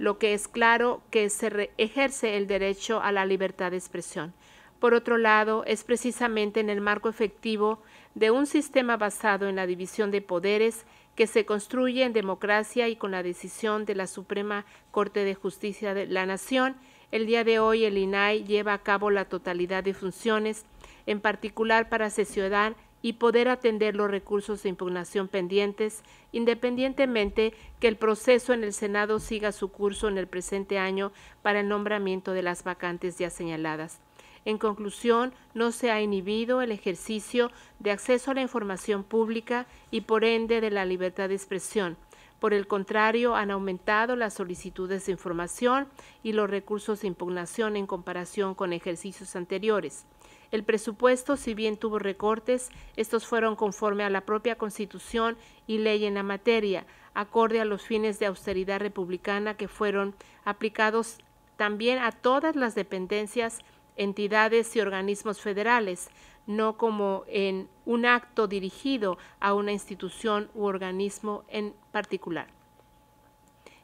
lo que es claro que se ejerce el derecho a la libertad de expresión. Por otro lado, es precisamente en el marco efectivo de un sistema basado en la división de poderes que se construye en democracia y con la decisión de la Suprema Corte de Justicia de la Nación, el día de hoy el INAI lleva a cabo la totalidad de funciones, en particular para sesionar y poder atender los recursos de impugnación pendientes, independientemente que el proceso en el Senado siga su curso en el presente año para el nombramiento de las vacantes ya señaladas. En conclusión, no se ha inhibido el ejercicio de acceso a la información pública y por ende de la libertad de expresión. Por el contrario, han aumentado las solicitudes de información y los recursos de impugnación en comparación con ejercicios anteriores. El presupuesto, si bien tuvo recortes, estos fueron conforme a la propia Constitución y ley en la materia, acorde a los fines de austeridad republicana que fueron aplicados también a todas las dependencias, entidades y organismos federales, no como en un acto dirigido a una institución u organismo en particular.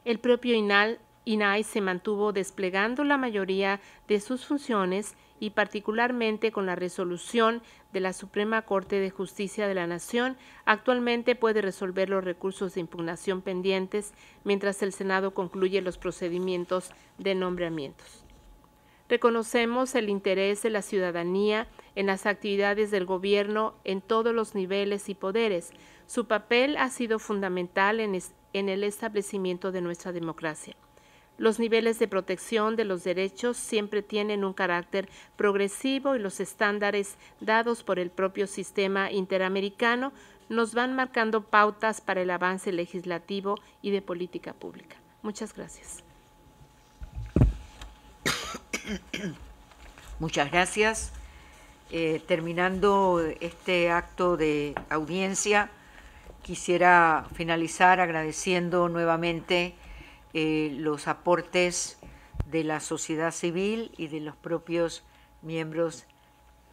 El propio INAI se mantuvo desplegando la mayoría de sus funciones y particularmente con la resolución de la Suprema Corte de Justicia de la Nación, actualmente puede resolver los recursos de impugnación pendientes mientras el Senado concluye los procedimientos de nombramientos. Reconocemos el interés de la ciudadanía en las actividades del gobierno en todos los niveles y poderes. Su papel ha sido fundamental en, el establecimiento de nuestra democracia. Los niveles de protección de los derechos siempre tienen un carácter progresivo y los estándares dados por el propio sistema interamericano nos van marcando pautas para el avance legislativo y de política pública. Muchas gracias. Muchas gracias. Eh, terminando este acto de audiencia, quisiera finalizar agradeciendo nuevamente eh, los aportes de la sociedad civil y de los propios miembros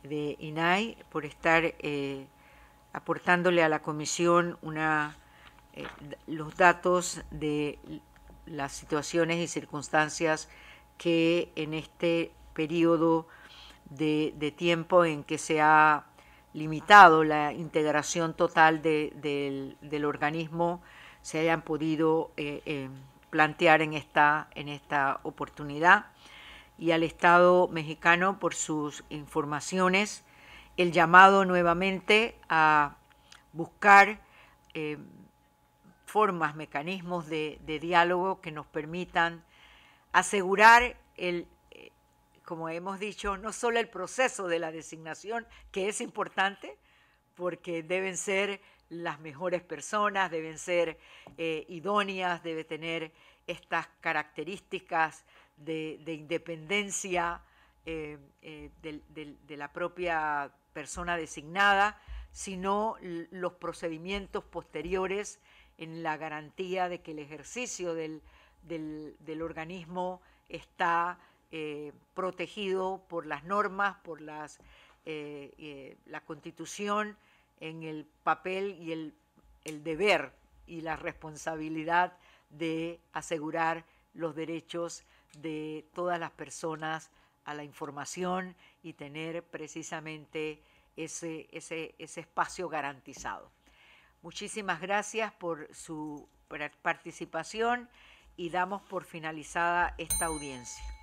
de INAI por estar eh, aportándole a la comisión una, eh, los datos de las situaciones y circunstancias que en este periodo de, tiempo en que se ha limitado la integración total del, organismo se hayan podido em, plantear en esta, en esta oportunidad y al Estado mexicano por sus informaciones, el llamado nuevamente a buscar eh, formas, mecanismos de, diálogo que nos permitan asegurar el, eh, como hemos dicho, no solo el proceso de la designación, que es importante, porque deben ser las mejores personas, deben ser eh, idóneas, debe tener estas características de, independencia eh, eh, de, la propia persona designada, sino los procedimientos posteriores en la garantía de que el ejercicio del, del organismo está protegido por las normas, por las, la constitución, en el papel y el, deber y la responsabilidad de asegurar los derechos de todas las personas a la información y tener precisamente ese, ese, ese espacio garantizado. Muchísimas gracias por su participación y damos por finalizada esta audiencia.